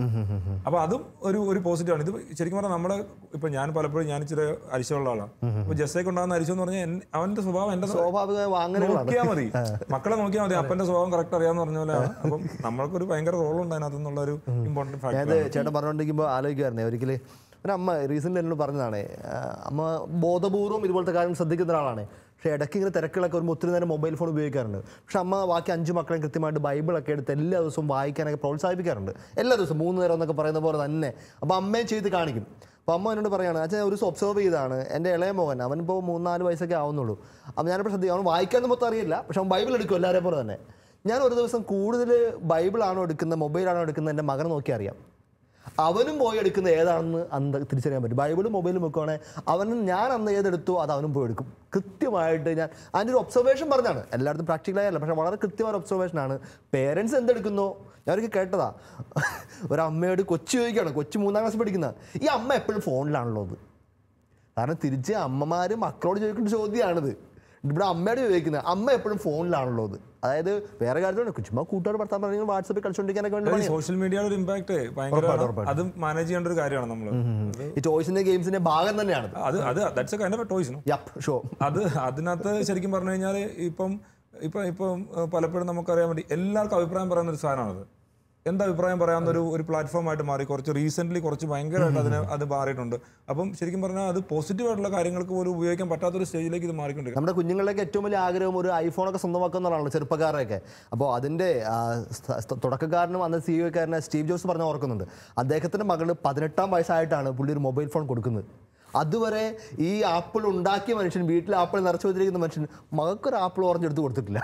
അപ്പോൾ അതും ഒരു ഒരു പോസിറ്റീവാണ് ഇത് ശരിക്കും പറഞ്ഞാൽ നമ്മള് ഇപ്പൊ ഞാൻ പലപ്പോഴും ഞാൻ ഇച്ചിരി അരിശമുള്ള ആളാണ് അപ്പോൾ ജസ്സേക്ക് ഉണ്ടാകുന്ന അരിശം എന്ന് പറഞ്ഞാൽ അവന്റെ സ്വഭാവം എന്റെ നോക്കിയാൽ മതി മക്കളെ നോക്കിയാൽ മതി അപ്പന്റെ സ്വഭാവം കറക്റ്റ് അറിയാന്ന് പറഞ്ഞ പോലെ അപ്പം നമ്മൾക്കൊരു ഭയങ്കര റോളുണ്ട് അതിനകത്തുനിന്നുള്ള ഒരു ഇമ്പോർട്ടന്റ് ഫാക്ടർ ചേട്ടൻ പറഞ്ഞുകൊണ്ടിരിക്കുമ്പോൾ ആലോചിക്കുമായിരുന്നേ ഒരിക്കലും പിന്നെ അമ്മ റീസെൻ്റ് എന്നോട് പറഞ്ഞതാണ് അമ്മ ബോധപൂർവ്വം ഇതുപോലത്തെ കാര്യം ശ്രദ്ധിക്കുന്ന ഒരാളാണ് പക്ഷേ ഇടയ്ക്ക് ഇങ്ങനെ തിരക്കുകളൊക്കെ വരുമ്പോൾ ഒത്തിരി നേരം മൊബൈൽ ഫോൺ ഉപയോഗിക്കാറുണ്ട് പക്ഷെ അമ്മ ബാക്കി അഞ്ച് മക്കളെയും കൃത്യമായിട്ട് ബൈബിളൊക്കെ എടുത്ത് എല്ലാ ദിവസവും വായിക്കാനൊക്കെ പ്രോത്സാഹിപ്പിക്കാറുണ്ട് എല്ലാ ദിവസവും മൂന്ന് നേരം എന്നൊക്കെ പറയുന്ന പോലെ തന്നെ അപ്പോൾ അമ്മയും ചെയ്ത് കാണിക്കും അപ്പോൾ അമ്മ എന്നോട് പറയുകയാണ് അച്ഛൻ ഒരു ദിവസം ഒബ്സർവ് ചെയ്താണ് എൻ്റെ ഇളയ മോഹൻ അവനിപ്പോൾ മൂന്നാല് വയസ്സൊക്കെ ആവുന്നുള്ളൂ അപ്പോൾ ഞാനിപ്പോൾ ശ്രദ്ധിക്കും അവൻ വായിക്കാൻ മൊത്തം അറിയില്ല പക്ഷെ അവൻ ബൈബിൾ എടുക്കും എല്ലാവരെയും പോലെ തന്നെ ഞാൻ ഒരു ദിവസം കൂടുതൽ ബൈബിളാണോ എടുക്കുന്നത് മൊബൈലാണോ എടുക്കുന്നത് എൻ്റെ മകനെ നോക്കി അറിയാം അവനും പോയി എടുക്കുന്ന ഏതാണെന്ന് അന്ന് തിരിച്ചറിയാൻ പറ്റും ബൈബിളും മൊബൈലും വെക്കുവാണെങ്കിൽ അവനും ഞാൻ അന്ന് ഏതെടുത്തു അത് അവനും പോയി എടുക്കും കൃത്യമായിട്ട് ഞാൻ അതിൻ്റെ ഒരു ഒബ്സർവേഷൻ പറഞ്ഞാണ് എല്ലായിടത്തും പ്രാക്ടിക്കലായല്ല പക്ഷേ വളരെ കൃത്യമായ ഒബ്സർവേഷനാണ് പേരൻസ് എന്തെടുക്കുന്നോ ഞാനൊക്കെ കേട്ടതാ ഒരമ്മയോട് കൊച്ചു ചോദിക്കുകയാണ് കൊച്ചു മൂന്നാം ക്ലാസ് പഠിക്കുന്ന ഈ അമ്മ എപ്പോഴും ഫോണിലാണല്ലോ അത് കാരണം തിരിച്ച് അമ്മമാരും മക്കളോട് ചോദിക്കേണ്ട ചോദ്യമാണിത് ഇവിടെ അമ്മയോട് ചോദിക്കുന്നത് അമ്മ എപ്പോഴും ഫോണിലാണല്ലോ അത് അതായത് വേറെ കാര്യത്തിലാണ് ചുമ്മാ കൂട്ടുകാർ വർത്താൻ പറഞ്ഞു വാട്സപ്പിൽ കളിച്ചോണ്ടിരിക്കാനൊക്കെ വേണ്ടി സോഷ്യൽ മീഡിയയുടെ ഒരു ഇമ്പാക്ട് അത് മാനേജ് ചെയ്യേണ്ട ഒരു കാര്യമാണ് നമ്മൾ ഈ ടോയ്സിന്റെ ഗെയിംസിന്റെ ഭാഗം തന്നെയാണ് അത് അത് that's a kind of toys show അത് അതിനകത്ത് ശരിക്കും പറഞ്ഞു കഴിഞ്ഞാൽ ഇപ്പം ഇപ്പം ഇപ്പം പലപ്പോഴും നമുക്കറിയാൻ വേണ്ടി എല്ലാവർക്കും അഭിപ്രായം പറയുന്ന ഒരു സാധനമാണത് എന്താ അഭിപ്രായം പറയാവുന്ന ഒരു ഒരു പ്ലാറ്റ്ഫോമായിട്ട് മാറി കുറച്ച് റീസെൻ്റ്ലി കുറച്ച് ഭയങ്കരമായിട്ട് അതിനെ അത് മാറിയിട്ടുണ്ട് അപ്പം ശരിക്കും പറഞ്ഞാൽ അത് പോസിറ്റീവായിട്ടുള്ള കാര്യങ്ങൾക്ക് പോലും ഉപയോഗിക്കാൻ ഒരു സ്റ്റേജിലേക്ക് ഇത് മാറിക്കൊണ്ടിരിക്കും നമ്മുടെ കുഞ്ഞുങ്ങളിലേക്ക് ഏറ്റവും വലിയ ആഗ്രഹം ഒരു ഐഫോണൊക്കെ സ്വന്തമാക്കുന്നതാണല്ലോ ചെറുപ്പക്കാരൊക്കെ അപ്പോൾ അതിൻ്റെ തുടക്കക്കാരനും അന്ന് സി ഒക്കാരനെ സ്റ്റീവ് ജോസ് പറഞ്ഞ ഓർക്കുന്നുണ്ട് അദ്ദേഹത്തിൻ്റെ മകള് പതിനെട്ടാം വയസ്സായിട്ടാണ് പുള്ളി ഒരു മൊബൈൽ ഫോൺ കൊടുക്കുന്നത് അതുവരെ ഈ ആപ്പിൾ ഉണ്ടാക്കിയ മനുഷ്യൻ വീട്ടിൽ ആപ്പിൾ നിറച്ചു വെച്ചിരിക്കുന്ന മനുഷ്യൻ മകൾക്കൊരു ആപ്പിൾ ഓറഞ്ച് കൊടുത്തിട്ടില്ല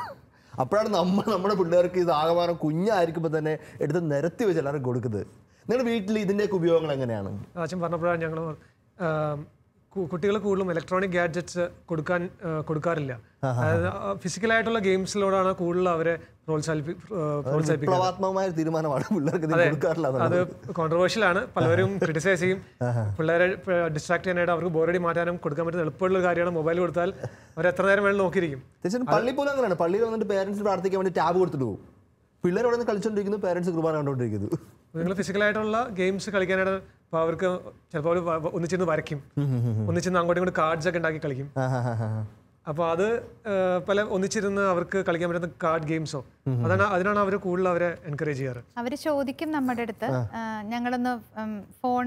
അപ്പോഴാണ് നമ്മൾ നമ്മുടെ പിള്ളേർക്ക് ഇത് ആകമാനം കുഞ്ഞായിരിക്കുമ്പോൾ തന്നെ എടുത്ത് നിരത്തി വെച്ച് എല്ലാവർക്കും കൊടുക്കുന്നത് നിങ്ങളുടെ വീട്ടിൽ ഇതിൻ്റെയൊക്കെ ഉപയോഗങ്ങൾ എങ്ങനെയാണ് അച്ഛൻ പറഞ്ഞപ്പോഴാണ് ഞങ്ങൾ കുട്ടികൾ കൂടുതലും ഇലക്ട്രോണിക് ഗാഡ്ജറ്റ്സ് കൊടുക്കാൻ കൊടുക്കാറില്ല അതായത് ഫിസിക്കലായിട്ടുള്ള ഗെയിംസിലോടാണ് കൂടുതൽ അവരെ തീരുമാനമാണ് അത് കോൺട്രവേഴ്ഷ്യൽ ആണ് പലരും ക്രിട്ടിസൈസ് ചെയ്യും പിള്ളേരെ ഡിസ്ട്രാക്ട് ചെയ്യാനായിട്ട് അവർക്ക് ബോറടി മാറ്റാനും കൊടുക്കാൻ പറ്റുന്ന എളുപ്പമുള്ള കാര്യമാണ് മൊബൈൽ കൊടുത്താൽ അവർ എത്ര നേരം വേണം നോക്കിയിരിക്കും പള്ളി പോലും അങ്ങനെയാണ് പള്ളിയിൽ വന്നിട്ട് പേരൻസ് പ്രാർത്ഥിക്കാൻ വേണ്ടി ടാബ് കൊടുത്തിട്ട് പോകും പിള്ളേരോട് കളിച്ചോണ്ടിരിക്കുന്നു പേരൻസ് കുർബാന കണ്ടോണ്ടിരിക്കുന്നു നിങ്ങൾ ഫിസിക്കലായിട്ടുള്ള ഗെയിംസ് കളിക്കാനായിട്ട് അപ്പൊ അവർക്ക് ചിലപ്പോൾ അവർ ഒന്നിച്ചിരുന്ന് വരയ്ക്കും ഒന്നിച്ചിരുന്ന് അങ്ങോട്ടും ഇങ്ങോട്ട് കാർഡ്സ് ഒക്കെ ഉണ്ടാക്കി കളിക്കും അപ്പോൾ അത് പല ഒന്നിച്ചിരുന്ന് അവർക്ക് കളിക്കാൻ പറ്റുന്ന കാർഡ് ഗെയിംസോ അതാണ് അതിനാണ് അവർ കൂടുതൽ അവരെ എൻകറേജ് ചെയ്യാറ് അവർ ചോദിക്കും നമ്മുടെ അടുത്ത് ഞങ്ങളൊന്ന് ഫോൺ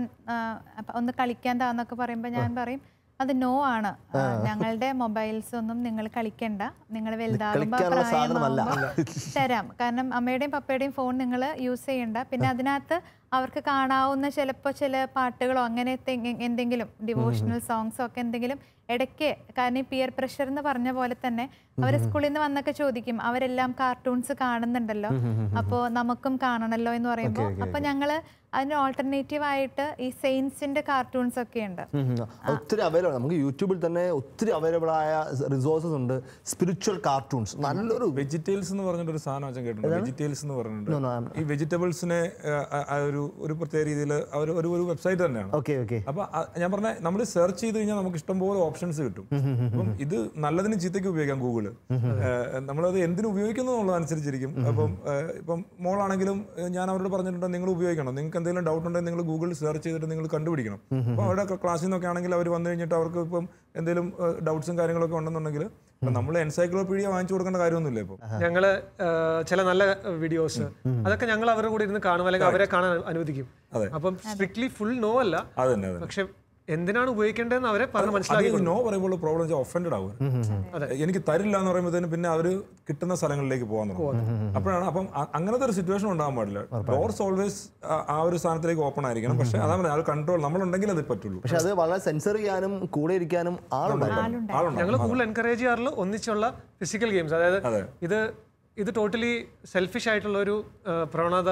ഒന്ന് കളിക്കാൻ താന്നൊക്കെ പറയുമ്പോൾ ഞാൻ പറയും അത് നോ ആണ് ഞങ്ങളുടെ മൊബൈൽസ് ഒന്നും നിങ്ങൾ കളിക്കണ്ട നിങ്ങൾ വലുതാകുമ്പോ തരാം കാരണം അമ്മയുടെയും പപ്പയുടെയും ഫോൺ നിങ്ങൾ യൂസ് ചെയ്യണ്ട പിന്നെ അതിനകത്ത് അവർക്ക് കാണാവുന്ന ചിലപ്പോൾ ചില പാട്ടുകളോ അങ്ങനെ എന്തെങ്കിലും ഡിവോഷണൽ സോങ്സോ ഒക്കെ എന്തെങ്കിലും ഇടയ്ക്ക് കാരണം ഈ പിയർ പ്രഷർ എന്ന് പറഞ്ഞ പോലെ തന്നെ അവർ സ്കൂളിൽ നിന്ന് വന്നൊക്കെ ചോദിക്കും അവരെല്ലാം കാർട്ടൂൺസ് കാണുന്നുണ്ടല്ലോ അപ്പോ നമുക്കും കാണണല്ലോ എന്ന് പറയുമ്പോൾ അപ്പോൾ ഞങ്ങള് അതിന് ഓൾട്ടർനേറ്റീവ് ആയിട്ട് ഈ സെയിൻസിന്റെ കാർട്ടൂൺസ് ഒക്കെ ഉണ്ട് ഒത്തിരി അവൈലബിൾ നമുക്ക് യൂട്യൂബിൽ തന്നെ ഒത്തിരി അവൈലബിൾ ആയ റിസോഴ്സസ് ഉണ്ട് സ്പിരിച്വൽ കാർട്ടൂൺസ് നല്ലൊരു വെജിറ്റേൽസ് എന്ന് പറഞ്ഞിട്ട് ഒരു സാധനം ഞാൻ കേട്ടിട്ടുണ്ട് വെജിറ്റേൽസ് എന്ന് പറഞ്ഞിട്ടുണ്ട് ഈ വെജിറ്റബിൾസിനെ ഒരു ഒരു പ്രത്യേക രീതിയിൽ അവർ ഒരു വെബ്സൈറ്റ് തന്നെയാണ് ഓക്കെ ഓക്കെ അപ്പോൾ ഞാൻ പറഞ്ഞ നമ്മൾ സെർച്ച് ചെയ്ത് കഴിഞ്ഞാൽ നമുക്ക് ഇഷ്ടംപോലെ ഓപ്ഷൻസ് കിട്ടും അപ്പം ഇത് നല്ലതിന് ചീത്തയ്ക്ക് ഉപയോഗിക്കാം ഗൂഗിള് നമ്മളത് എന്തിനു ഉപയോഗിക്കുന്നു എന്നുള്ളതനുസരിച്ചിരിക്കും അപ്പം ഇപ്പം മോളാണെങ്കിലും ഞാൻ അവരോട് പറഞ്ഞിട്ടുണ്ട് നിങ്ങൾ ഉപയോഗിക്കണം നിങ്ങൾക്ക് എന്തെങ്കിലും ഡൗട്ട് ഉണ്ടെങ്കിൽ നിങ്ങൾ ഗൂഗിൾ സെർച്ച് ചെയ്തിട്ട് നിങ്ങൾ കണ്ടുപിടിക്കണം അപ്പോൾ അവരുടെ ക്ലാസ്സിൽ നിന്നൊക്കെ ആണെങ്കിൽ അവർ വന്നു കഴിഞ്ഞിട്ട് അവർക്ക് ഇപ്പം എന്തെങ്കിലും ഡൗട്ട്സും കാര്യങ്ങളൊക്കെ ഉണ്ടെന്നുണ്ടെങ്കിൽ നമ്മൾ എൻസൈക്ലോപീഡിയ വാങ്ങിച്ചു കൊടുക്കേണ്ട കാര്യമൊന്നുമില്ല ഇപ്പൊ ഞങ്ങള് ചില നല്ല വീഡിയോസ് അതൊക്കെ ഞങ്ങൾ അവരുടെ കൂടെ ഇരുന്ന് കാണും അല്ലെങ്കിൽ അവരെ കാണാൻ അനുവദിക്കും അപ്പം സ്ട്രിക്ട്ലി ഫുൾ നോ അല്ല പക്ഷെ എന്തിനാണ് ഉപയോഗിക്കേണ്ടതെന്ന് അവരെ പറഞ്ഞു മനസ്സിലാക്കി നോ പറയുമ്പോൾ പ്രോബ്ലം ഒഫൻഡഡ് ആവും എനിക്ക് തരില്ല എന്ന് പറയുമ്പോൾ പിന്നെ അവർ കിട്ടുന്ന സ്ഥലങ്ങളിലേക്ക് പോകാൻ തുടങ്ങും അപ്പോഴാണ് അപ്പം അങ്ങനത്തെ ഒരു സിറ്റുവേഷൻ ഉണ്ടാകാൻ പാടില്ല ഡോർസ് ഓൾവേസ് ആ ഒരു സ്ഥാനത്തിലേക്ക് ഓപ്പൺ ആയിരിക്കണം പക്ഷെ അതാ പറഞ്ഞ ആ കൺട്രോൾ നമ്മളുണ്ടെങ്കിൽ അത് പറ്റുള്ളൂ പക്ഷെ അത് വളരെ സെൻസർ ചെയ്യാനും കൂടെ ഇരിക്കാനും ആളുണ്ടാവും ഞങ്ങൾ കൂടുതൽ എൻകറേജ് ചെയ്യാറുള്ള ഒന്നിച്ചുള്ള ഫിസിക്കൽ ഗെയിംസ് അതായത് ഇത് ഇത് ടോട്ടലി സെൽഫിഷ് ആയിട്ടുള്ള ഒരു പ്രവണത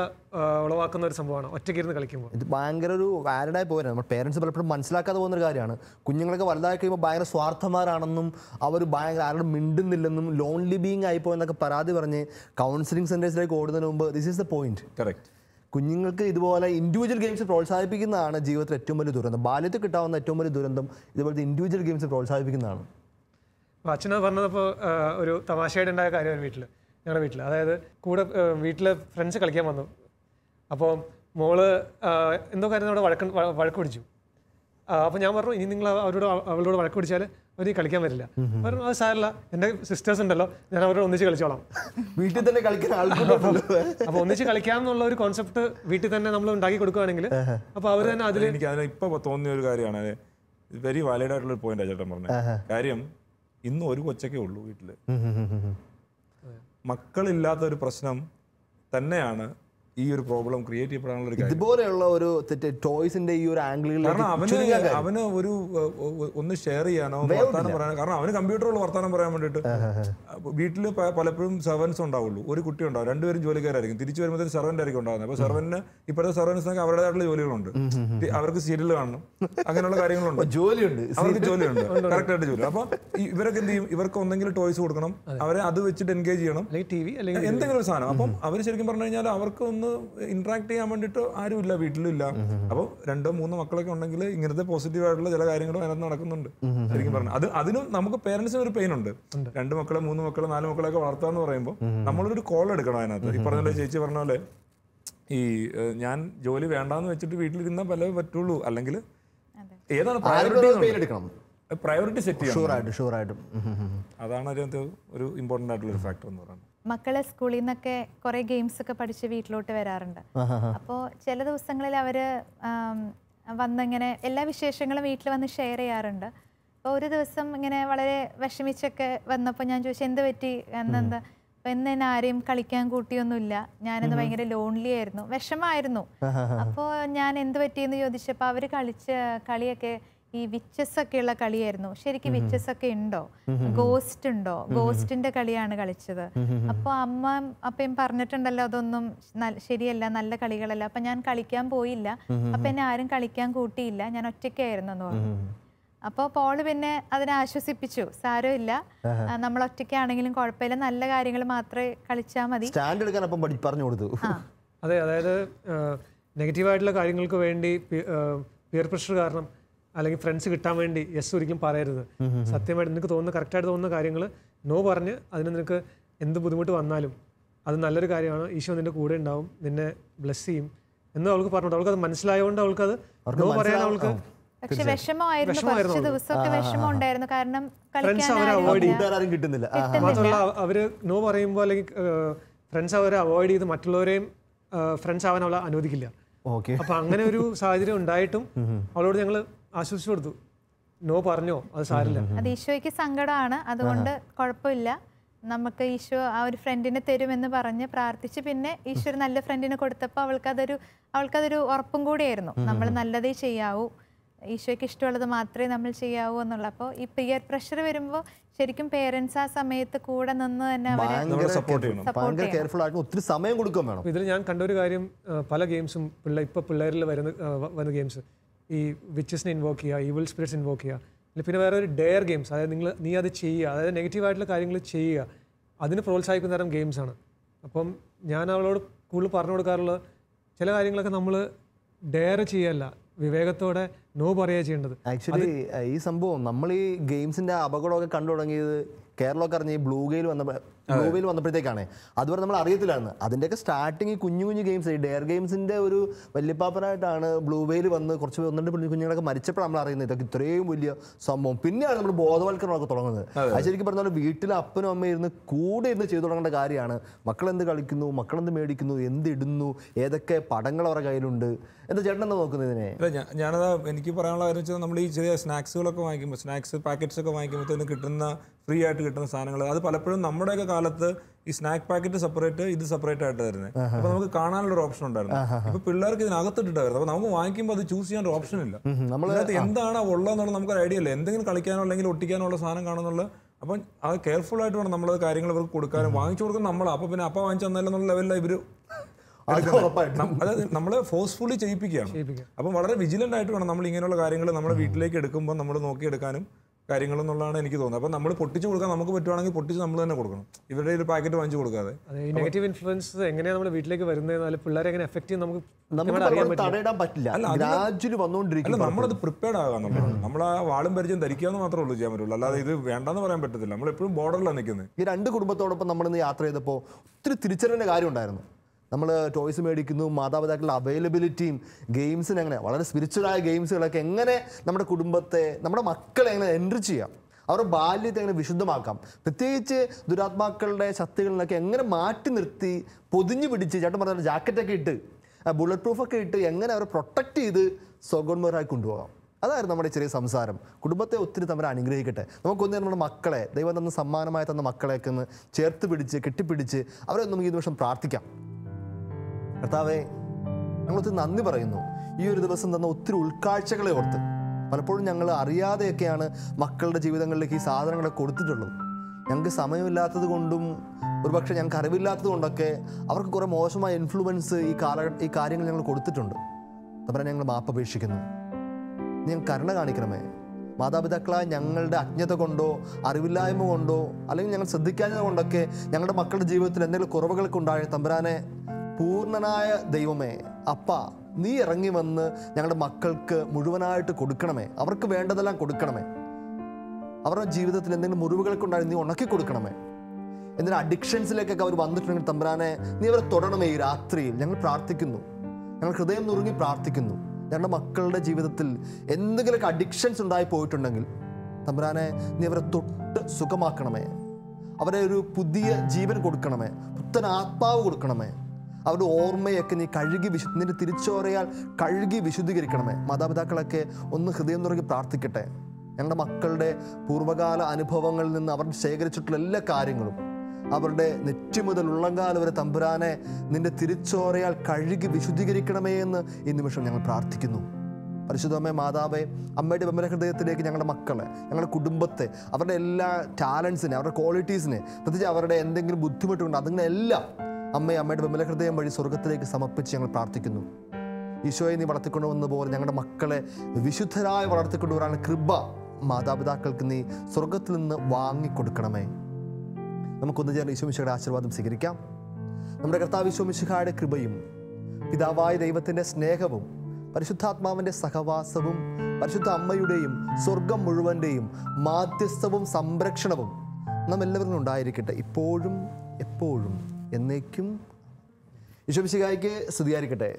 ഉളവാക്കുന്ന ഒരു സംഭവമാണ് ഒറ്റയ്ക്കിരുന്ന് കളിക്കുമ്പോൾ ഇത് ഭയങ്കര ഒരു ആരഡായി പോരാ നമ്മുടെ പേരൻസ് പലപ്പോഴും മനസ്സിലാക്കാതെ പോകുന്ന ഒരു കാര്യമാണ് കുഞ്ഞുങ്ങളൊക്കെ വലുതായി കഴിയുമ്പോൾ ഭയങ്കര സ്വാർത്ഥമാരാണെന്നും അവർ ഭയങ്കര ആരോടും മിണ്ടുന്നില്ലെന്നും ലോൺലി ബീങ് ആയിപ്പോയെന്നൊക്കെ പരാതി പറഞ്ഞ് കൗൺസിലിംഗ് സെൻറ്റേഴ്സിലേക്ക് ഓടുന്നതിന് മുമ്പ് this is the point correct കുഞ്ഞുങ്ങൾക്ക് ഇതുപോലെ ഇൻഡിവിജ്വൽ ഗെയിംസ് പ്രോത്സാഹിപ്പിക്കുന്നതാണ് ജീവിതത്തിൽ ഏറ്റവും വലിയ ദുരന്തം ബാല്യത്തിൽ കിട്ടാവുന്ന ഏറ്റവും വലിയ ദുരന്തം ഇതുപോലത്തെ ഇൻഡിവിജ്വൽ ഗെയിംസ് പ്രോത്സാഹിപ്പിക്കുന്നതാണ് അച്ഛനത് പറഞ്ഞതപ്പോൾ ഒരു തമാശയായിട്ട് ഉണ്ടായ കാര്യമാണ് വീട്ടിൽ ഞങ്ങളുടെ വീട്ടിൽ അതായത് കൂടെ വീട്ടിൽ ഫ്രണ്ട്സ് കളിക്കാൻ വന്നു അപ്പോൾ മോള് എന്തോ കാര്യം അവിടെ വഴക്ക് വഴക്ക് പിടിച്ചു അപ്പോൾ ഞാൻ പറഞ്ഞു ഇനി നിങ്ങൾ അവരോട് അവളോട് വഴക്ക് പിടിച്ചാൽ അവർ കളിക്കാൻ വരില്ല പറഞ്ഞു അത് സാരല്ല എൻ്റെ സിസ്റ്റേഴ്സ് ഉണ്ടല്ലോ ഞാൻ അവരോട് ഒന്നിച്ച് കളിച്ചോളാം വീട്ടിൽ തന്നെ കളിക്കാൻ അപ്പോൾ ഒന്നിച്ച് കളിക്കാം എന്നുള്ള ഒരു കോൺസെപ്റ്റ് വീട്ടിൽ തന്നെ നമ്മൾ ഉണ്ടാക്കി കൊടുക്കുകയാണെങ്കിൽ അപ്പോൾ അവർ തന്നെ അതിൽ എനിക്ക് അതിന് ഇപ്പോൾ തോന്നിയ ഒരു കാര്യമാണ് വെരി വാലിഡ് ആയിട്ടുള്ള ഒരു പോയിന്റ് ചേട്ടൻ പറഞ്ഞത് കാര്യം ഇന്ന് ഒരു കൊച്ചൊക്കെ ഉള്ളൂ വീട്ടിൽ മക്കളില്ലാത്ത ഒരു പ്രശ്നം തന്നെയാണ് ഈ ഒരു പ്രോബ്ലം ക്രിയേറ്റ് ചെയ്യപ്പെടാനുള്ള ഇതുപോലെയുള്ള ഒരു ടോയ്സിന്റെ ഈ ഒരു ആംഗിളിൽ കാരണം അവന് അവന് ഒരു ഒന്ന് ഷെയർ ചെയ്യാനോ വർത്താനം പറയാനോ കാരണം അവന് കമ്പ്യൂട്ടറുള്ള വർത്താനം പറയാൻ വേണ്ടിട്ട് വീട്ടിൽ പലപ്പോഴും സെർവൻസ് ഉണ്ടാവുള്ളൂ ഒരു കുട്ടി ഉണ്ടാവും രണ്ടുപേരും ജോലിക്കാരായിരിക്കും തിരിച്ചു വരുമ്പോൾ സെർവൻ്റ് ആയിരിക്കും ഉണ്ടാകുന്നത് അപ്പോൾ സെർവന് ഇപ്പോഴത്തെ സെർവൻസിനൊക്കെ അവരുടേതായിട്ടുള്ള ജോലികളുണ്ട് അവർക്ക് സീരിയൽ കാണണം അങ്ങനെയുള്ള കാര്യങ്ങളുണ്ട് ജോലിയുണ്ട് അവർക്ക് ജോലിയുണ്ട് *laughs* ആയിട്ട് ജോലി അപ്പോൾ ഇവരൊക്കെ എന്ത് ചെയ്യും ഇവർക്ക് ഒന്നെങ്കിലും ടോയ്സ് കൊടുക്കണം അവരെ അത് വെച്ചിട്ട് എൻഗേജ് ചെയ്യണം എന്തെങ്കിലും ഒരു സാധനം അപ്പം അവർ ശരിക്കും പറഞ്ഞു കഴിഞ്ഞാൽ അവർക്ക് ഒന്ന് ഇന്ററാക്ട് ചെയ്യാൻ വേണ്ടിയിട്ട് ആരുമില്ല വീട്ടിലില്ല അപ്പോൾ രണ്ടോ മൂന്നോ മക്കളൊക്കെ ഉണ്ടെങ്കിൽ ഇങ്ങനത്തെ പോസിറ്റീവ് ആയിട്ടുള്ള ചില കാര്യങ്ങളും അതിനകത്ത് നടക്കുന്നുണ്ട് ശരിക്കും പറഞ്ഞു അത് അതിനും നമുക്ക് പേരൻസിന് ഒരു പെയിൻ ഉണ്ട് രണ്ട് മക്കളെ മൂന്ന് മക്കളെ നാല് മക്കളെയൊക്കെ വളർത്താന്ന് പറയുമ്പോൾ നമ്മളൊരു കോൾ എടുക്കണം അതിനകത്ത് ഈ പറഞ്ഞ പോലെ ചേച്ചി പറഞ്ഞ പോലെ ഈ ഞാൻ ജോലി വേണ്ടാന്ന് വെച്ചിട്ട് വീട്ടിലിരുന്നാൽ പല പറ്റുള്ളൂ അല്ലെങ്കിൽ ഏതാണ് പ്രയോറിറ്റി പ്രയോറിറ്റി സെറ്റ് ചെയ്യണം അതാണ് അതിനകത്ത് ഒരു ഇമ്പോർട്ടൻ്റ് ആയിട്ടുള്ള ഒരു ഫാക്ടർ എന്ന് പറയുന്നത് മക്കളെ സ്കൂളിൽ നിന്നൊക്കെ കുറേ ഗെയിംസ് ഒക്കെ പഠിച്ച് വീട്ടിലോട്ട് വരാറുണ്ട് അപ്പോൾ ചില ദിവസങ്ങളിൽ അവര് വന്നിങ്ങനെ എല്ലാ വിശേഷങ്ങളും വീട്ടിൽ വന്ന് ഷെയർ ചെയ്യാറുണ്ട് അപ്പോൾ ഒരു ദിവസം ഇങ്ങനെ വളരെ വിഷമിച്ചൊക്കെ വന്നപ്പോൾ ഞാൻ ചോദിച്ചു എന്ത് പറ്റി എന്നെന്താ അപ്പൊ ഇന്ന് എന്നെ ആരെയും കളിക്കാൻ കൂട്ടിയൊന്നുമില്ല ഞാനത് ഭയങ്കര ലോൺലി ആയിരുന്നു വിഷമായിരുന്നു അപ്പോൾ ഞാൻ എന്ത് പറ്റിയെന്ന് ചോദിച്ചപ്പോൾ അവർ കളിച്ച കളിയൊക്കെ ഈ വിച്ചസ് ഒക്കെയുള്ള കളിയായിരുന്നു ശരിക്കും വിച്ചസ് ഒക്കെ ഉണ്ടോ ഗോസ്റ്റ് ഉണ്ടോ ഗോസ്റ്റിന്റെ കളിയാണ് കളിച്ചത് അപ്പോൾ അമ്മ അപ്പയും പറഞ്ഞിട്ടുണ്ടല്ലോ അതൊന്നും ശരിയല്ല നല്ല കളികളല്ല അപ്പൊ ഞാൻ കളിക്കാൻ പോയില്ല അപ്പൊ എന്നെ ആരും കളിക്കാൻ കൂട്ടിയില്ല ഞാൻ ഒറ്റയ്ക്കായിരുന്നു എന്ന് പറഞ്ഞു അപ്പോൾ പോള് പിന്നെ അതിനെ ആശ്വസിപ്പിച്ചു സാരമില്ല നമ്മൾ ഒറ്റയ്ക്കാണെങ്കിലും കുഴപ്പമില്ല നല്ല കാര്യങ്ങൾ മാത്രമേ കളിച്ചാൽ മതി സ്റ്റാൻഡ് എടുക്കാൻ പറഞ്ഞു കൊടുത്തു അതെ അതായത് നെഗറ്റീവായിട്ടുള്ള കാര്യങ്ങൾക്ക് വേണ്ടി പിയർ പ്രഷർ കാരണം അല്ലെങ്കിൽ ഫ്രണ്ട്സ് കിട്ടാൻ വേണ്ടി യെസ് ഒരിക്കലും പറയരുത് സത്യമായിട്ട് നിനക്ക് തോന്നുന്ന കറക്റ്റായിട്ട് തോന്നുന്ന കാര്യങ്ങൾ നോ പറഞ്ഞ് അതിന് നിനക്ക് എന്ത് ബുദ്ധിമുട്ട് വന്നാലും അത് നല്ലൊരു കാര്യമാണ് ഈശോ നിന്റെ കൂടെ ഉണ്ടാവും നിന്നെ ബ്ലസ് ചെയ്യും എന്ന് അവൾക്ക് പറഞ്ഞിട്ട് അവൾക്ക് അത് മനസ്സിലായതുകൊണ്ട് അവൾക്ക് അത് നോ പറയാൻ അവൾക്ക് കുറച്ച് കിട്ടുന്നില്ല മാത്രമല്ല അവര് നോ പറയുമ്പോ അല്ലെങ്കിൽ ഫ്രണ്ട്സ് അവരെ അവോയ്ഡ് ചെയ്ത് മറ്റുള്ളവരെയും ഫ്രണ്ട്സ് ആവാൻ അവളെ അനുവദിക്കില്ല അപ്പൊ അങ്ങനെ ഒരു സാഹചര്യം ഉണ്ടായിട്ടും അവളോട് ഞങ്ങള് ആശ്വസിച്ചു കൊടുത്തു നോ പറഞ്ഞോ അത് സാരില്ല അത് ഈശോയ്ക്ക് സങ്കടമാണ് അതുകൊണ്ട് കുഴപ്പമില്ല നമുക്ക് ഈശോ ആ ഒരു ഫ്രണ്ടിനെ തരുമെന്ന് പറഞ്ഞ് പ്രാർത്ഥിച്ച് പിന്നെ ഈശോ നല്ല ഫ്രണ്ടിനെ കൊടുത്തപ്പോൾ അവൾക്കതൊരു അവൾക്കതൊരു ഉറപ്പും കൂടിയായിരുന്നു നമ്മൾ നല്ലതേ ചെയ്യാവൂ ഈശോയ്ക്ക് ഇഷ്ടമുള്ളത് മാത്രമേ നമ്മൾ ചെയ്യാവൂ എന്നുള്ള അപ്പോൾ ഈ പിയർ പ്രഷർ വരുമ്പോൾ ശരിക്കും പേരൻസ് ആ സമയത്ത് കൂടെ നിന്ന് തന്നെ സപ്പോർട്ട് ചെയ്യണം ഒത്തിരി സമയം കൊടുക്കാൻ വേണം ഇതിൽ ഞാൻ കണ്ട ഒരു കാര്യം പല ഗെയിംസും പിള്ളേർ ഇപ്പോൾ പിള്ളേരിൽ വരുന്ന വരുന്ന ഗെയിംസ് ഈ വിച്ചസിനെ ഇൻവോക്ക് ചെയ്യുക ഈവിൾ സ്പിരിറ്റ്സ് ഇൻവോക്ക് ചെയ്യുക പിന്നെ വേറെ ഒരു ഡെയർ ഗെയിംസ് അതായത് നിങ്ങൾ നീ അത് ചെയ്യുക അതായത് നെഗറ്റീവായിട്ടുള്ള കാര്യങ്ങൾ ചെയ്യുക അതിന് പ്രോത്സാഹിപ്പിക്കുന്ന തരം ഗെയിംസാണ് അപ്പം ഞാൻ അവളോട് കൂടുതൽ പറഞ്ഞു കൊടുക്കാറുള്ളത് ചില കാര്യങ്ങളൊക്കെ നമ്മൾ ഡെയർ ചെയ്യല്ല വിവേകത്തോടെ നോ പറയുക ചെയ്യേണ്ടത് ആക്ച്വലി ഈ സംഭവം നമ്മൾ ഈ ഗെയിംസിന്റെ അപകടമൊക്കെ കണ്ടു തുടങ്ങിയത് കേരളമൊക്കെ അറിഞ്ഞ ഈ ബ്ലൂ ഗെയിൽ വന്നപ്പോൾ നോവയിൽ വന്നപ്പോഴത്തേക്കാണ് അതുവരെ നമ്മൾ അറിയത്തില്ലായിരുന്നു അതിൻ്റെയൊക്കെ സ്റ്റാർട്ടിങ് കുഞ്ഞു കുഞ്ഞു ഗെയിംസ് ഈ ഡെയർ ഗെയിംസിൻ്റെ ഒരു വല്യപ്പാപ്പനായിട്ടാണ് ബ്ലൂ വെയിൽ വന്ന് കുറച്ച് ഒന്നിട്ട് കുഞ്ഞുങ്ങളൊക്കെ മരിച്ചപ്പോഴാണ് നമ്മൾ അറിയുന്നത് ഇതൊക്കെ ഇത്രയും വലിയ സംഭവം പിന്നെയാണ് നമ്മൾ ബോധവൽക്കരണമൊക്കെ തുടങ്ങുന്നത് അത് ശരിക്കും പറഞ്ഞാൽ വീട്ടിലെ അപ്പനും അമ്മയും ഇരുന്ന് കൂടെ ഇരുന്ന് ചെയ്തു തുടങ്ങേണ്ട കാര്യമാണ് മക്കളെന്ത് കളിക്കുന്നു മക്കളെന്ത് മേടിക്കുന്നു എന്ത് ഇടുന്നു ഏതൊക്കെ പടങ്ങൾ അവരുടെ കയ്യിലുണ്ട് എന്താ ചേട്ടനെന്ന് നോക്കുന്നതിനെ അല്ല ഞാനത് എനിക്ക് പറയാനുള്ള കാര്യം വെച്ചാൽ നമ്മൾ ഈ ചെറിയ സ്നാക്സുകളൊക്കെ വാങ്ങിക്കുമ്പോൾ സ്നാക്സ് പാക്കറ്റ്സ് ഒക്കെ വാങ്ങിക്കുമ്പോഴത്തേന് കിട്ടുന്ന ഫ്രീ ആയിട്ട് കിട്ടുന്ന സാധനങ്ങൾ അത് പലപ്പോഴും നമ്മുടെയൊക്കെ കാലത്ത് ഈ സ്നാക്ക് പാക്കറ്റ് സെപ്പറേറ്റ് ഇത് സെപ്പറേറ്റ് ആയിട്ട് തരുന്നത് അപ്പൊ നമുക്ക് കാണാനുള്ള ഒരു ഓപ്ഷൻ ഉണ്ടായിരുന്നു അപ്പൊ പിള്ളേർക്ക് ഇതിനകത്തിട്ടിട്ടായിരുന്നു അപ്പൊ നമുക്ക് വാങ്ങിക്കുമ്പോൾ അത് ചൂസ് ചെയ്യാൻ ഒരു ഓപ്ഷൻ ഇല്ല നമ്മളത് എന്താണ് ഉള്ളതെന്നുള്ള ഒരു ഐഡിയ ഇല്ല എന്തെങ്കിലും കളിക്കാനോ അല്ലെങ്കിൽ ഒട്ടിക്കാനോ ഉള്ള സാധനം കാണുന്നുള്ള അപ്പം അത് കെയർഫുൾ ആയിട്ട് വേണം നമ്മളത് കാര്യങ്ങൾ ഇവർക്ക് കൊടുക്കാനും വാങ്ങിച്ചു കൊടുക്കുന്ന നമ്മളാണ് അപ്പോൾ പിന്നെ അപ്പം വാങ്ങിച്ചു എന്നുള്ള ലെവലിൽ ഇവർ അതായത് നമ്മൾ ഫോഴ്സ്ഫുള്ളി ചെയ്യിപ്പിക്കുകയാണ് അപ്പം വളരെ വിജിലന്റ് ആയിട്ട് വേണം നമ്മൾ ഇങ്ങനെയുള്ള കാര്യങ്ങൾ നമ്മുടെ വീട്ടിലേക്ക് എടുക്കുമ്പോൾ നമ്മൾ നോക്കിയെടുക്കാനും കാര്യങ്ങളെന്നുള്ളതാണ് എനിക്ക് തോന്നുന്നത് അപ്പം നമ്മൾ പൊട്ടിച്ച് കൊടുക്കാൻ നമുക്ക് പറ്റുവാണെങ്കിൽ പൊട്ടിച്ച് നമ്മൾ തന്നെ കൊടുക്കണം ഇവരുടെ ഒരു പാക്കറ്റ് വാങ്ങിച്ചു കൊടുക്കാതെ നെഗറ്റീവ് ഇൻഫ്ലുവൻസ് എങ്ങനെയാണ് നമ്മൾ വീട്ടിലേക്ക് വരുന്നത് പിള്ളേരെ എങ്ങനെ എഫക്റ്റ് ചെയ്യും നമുക്ക് പറ്റില്ല വന്നുകൊണ്ടിരിക്കും നമ്മളത് പ്രിപ്പയർഡ് ആകാൻ നമ്മൾ ആ വാളും പരിചയം ധരിക്കാന്ന് മാത്രമേ ഉള്ളൂ ചെയ്യാൻ പറ്റുള്ളൂ അല്ലാതെ ഇത് വേണ്ടെന്ന് പറയാൻ പറ്റത്തില്ല നമ്മൾ എപ്പോഴും ബോർഡറിലാണ് നിൽക്കുന്നത് ഈ രണ്ട് കുടുംബത്തോടൊപ്പം നമ്മൾ ഇന്ന് യാത്ര ചെയ്തപ്പോൾ ഒത്തിരി തിരിച്ചറിയേണ്ട കാര്യം ഉണ്ടായിരുന്നു നമ്മൾ ടോയ്സ് മേടിക്കുന്നു മാതാപിതാക്കളുടെ അവൈലബിലിറ്റിയും ഗെയിംസിന് എങ്ങനെ വളരെ സ്പിരിച്വലായ ഗെയിംസുകളൊക്കെ എങ്ങനെ നമ്മുടെ കുടുംബത്തെ നമ്മുടെ മക്കളെ എങ്ങനെ എൻട്രി ചെയ്യാം അവരുടെ ബാല്യത്തെ എങ്ങനെ വിശുദ്ധമാക്കാം പ്രത്യേകിച്ച് ദുരാത്മാക്കളുടെ ശക്തികളിലൊക്കെ എങ്ങനെ മാറ്റി നിർത്തി പൊതിഞ്ഞു പിടിച്ച് ചേട്ടൻ പറഞ്ഞ ജാക്കറ്റൊക്കെ ഇട്ട് ബുള്ളറ്റ് പ്രൂഫൊക്കെ ഇട്ട് എങ്ങനെ അവരെ പ്രൊട്ടക്ട് ചെയ്ത് സ്വഗോൺമരായി കൊണ്ടുപോകാം അതായിരുന്നു നമ്മുടെ ചെറിയ സംസാരം കുടുംബത്തെ ഒത്തിരി തമ്മിൽ അനുഗ്രഹിക്കട്ടെ നമുക്കൊന്ന് നമ്മുടെ മക്കളെ ദൈവം തന്ന സമ്മാനമായി തന്ന മക്കളെയൊക്കെ ഒന്ന് ചേർത്ത് പിടിച്ച് കെട്ടിപ്പിടിച്ച് അവരെ നമുക്ക് ഈ നിമിഷം പ്രാർത്ഥിക്കാം കർത്താവെ ഞങ്ങളൊത്തിരി നന്ദി പറയുന്നു ഈ ഒരു ദിവസം തന്ന ഒത്തിരി ഉൾക്കാഴ്ചകളെ ഓർത്ത് പലപ്പോഴും ഞങ്ങൾ അറിയാതെയൊക്കെയാണ് മക്കളുടെ ജീവിതങ്ങളിലേക്ക് ഈ സാധനങ്ങളെ കൊടുത്തിട്ടുള്ളത് ഞങ്ങൾക്ക് സമയമില്ലാത്തത് കൊണ്ടും ഒരുപക്ഷെ ഞങ്ങൾക്ക് അറിവില്ലാത്തത് കൊണ്ടൊക്കെ അവർക്ക് കുറേ മോശമായ ഇൻഫ്ലുവൻസ് ഈ കാല ഈ കാര്യങ്ങൾ ഞങ്ങൾ കൊടുത്തിട്ടുണ്ട് തമ്പ്രാൻ ഞങ്ങൾ മാപ്പപേക്ഷിക്കുന്നു ഞങ്ങൾ കരുണ കാണിക്കണമേ മാതാപിതാക്കളായ ഞങ്ങളുടെ അജ്ഞത കൊണ്ടോ അറിവില്ലായ്മ കൊണ്ടോ അല്ലെങ്കിൽ ഞങ്ങൾ ശ്രദ്ധിക്കാത്തത് കൊണ്ടൊക്കെ ഞങ്ങളുടെ മക്കളുടെ ജീവിതത്തിൽ എന്തെങ്കിലും കുറവുകളൊക്കെ ഉണ്ടായ തമ്പുരാനെ പൂർണ്ണനായ ദൈവമേ അപ്പ നീ ഇറങ്ങി വന്ന് ഞങ്ങളുടെ മക്കൾക്ക് മുഴുവനായിട്ട് കൊടുക്കണമേ അവർക്ക് വേണ്ടതെല്ലാം കൊടുക്കണമേ അവരുടെ ജീവിതത്തിൽ എന്തെങ്കിലും മുറിവുകൾക്കുണ്ടായി നീ ഉണക്കി കൊടുക്കണമേ എന്തിനാ അഡിക്ഷൻസിലേക്കൊക്കെ അവർ വന്നിട്ടുണ്ടെങ്കിൽ തമ്പുരാനെ നീ അവരെ തൊടണമേ ഈ രാത്രിയിൽ ഞങ്ങൾ പ്രാർത്ഥിക്കുന്നു ഞങ്ങൾ ഹൃദയം നുറുങ്ങി പ്രാർത്ഥിക്കുന്നു ഞങ്ങളുടെ മക്കളുടെ ജീവിതത്തിൽ എന്തെങ്കിലുമൊക്കെ അഡിക്ഷൻസ് ഉണ്ടായി പോയിട്ടുണ്ടെങ്കിൽ തമ്പുരാനെ നീ അവരെ തൊട്ട് സുഖമാക്കണമേ അവരെ ഒരു പുതിയ ജീവൻ കൊടുക്കണമേ പുത്തൻ ആത്മാവ് കൊടുക്കണമേ അവരുടെ ഓർമ്മയൊക്കെ നീ കഴുകി വിശു നിന്റെ തിരിച്ചോരയാൽ കഴുകി വിശുദ്ധീകരിക്കണമേ മാതാപിതാക്കളൊക്കെ ഒന്ന് ഹൃദയം തുറക്കി പ്രാർത്ഥിക്കട്ടെ ഞങ്ങളുടെ മക്കളുടെ പൂർവ്വകാല അനുഭവങ്ങളിൽ നിന്ന് അവർ ശേഖരിച്ചിട്ടുള്ള എല്ലാ കാര്യങ്ങളും അവരുടെ നെറ്റി മുതൽ ഉള്ളങ്കാലം വരെ തമ്പുരാനെ നിന്റെ തിരിച്ചോറയാൽ കഴുകി വിശുദ്ധീകരിക്കണമേ എന്ന് ഈ നിമിഷം ഞങ്ങൾ പ്രാർത്ഥിക്കുന്നു പരിശുദ്ധമേ മാതാവേ അമ്മയുടെ വിമല ഹൃദയത്തിലേക്ക് ഞങ്ങളുടെ മക്കളെ ഞങ്ങളുടെ കുടുംബത്തെ അവരുടെ എല്ലാ ടാലൻസിനെ അവരുടെ ക്വാളിറ്റീസിനെ പ്രത്യേകിച്ച് അവരുടെ എന്തെങ്കിലും ബുദ്ധിമുട്ടുണ്ട് എല്ലാം അമ്മയെ അമ്മയുടെ വിമലഹൃദയം വഴി സ്വർഗത്തിലേക്ക് സമർപ്പിച്ച് ഞങ്ങൾ പ്രാർത്ഥിക്കുന്നു ഈശോയെ നീ പോലെ ഞങ്ങളുടെ മക്കളെ വിശുദ്ധരായി വളർത്തിക്കൊണ്ടുവരാൻ കൃപ മാതാപിതാക്കൾക്ക് നീ സ്വർഗത്തിൽ നിന്ന് വാങ്ങിക്കൊടുക്കണമേ നമുക്കൊന്ന് ചേർന്ന് ഈശോമിശയുടെ ആശീർവാദം സ്വീകരിക്കാം നമ്മുടെ കർത്താവ് ഈശോമിശിഹായുടെ കൃപയും പിതാവായ ദൈവത്തിൻ്റെ സ്നേഹവും പരിശുദ്ധാത്മാവിൻ്റെ സഹവാസവും പരിശുദ്ധ അമ്മയുടെയും സ്വർഗം മുഴുവൻ്റെയും മാധ്യസ്ഥവും സംരക്ഷണവും നാം എല്ലാവരിലും ഉണ്ടായിരിക്കട്ടെ ഇപ്പോഴും എപ്പോഴും എന്നേക്കും യശോബിശികായ്ക്ക് സ്തുതിയായിരിക്കട്ടെ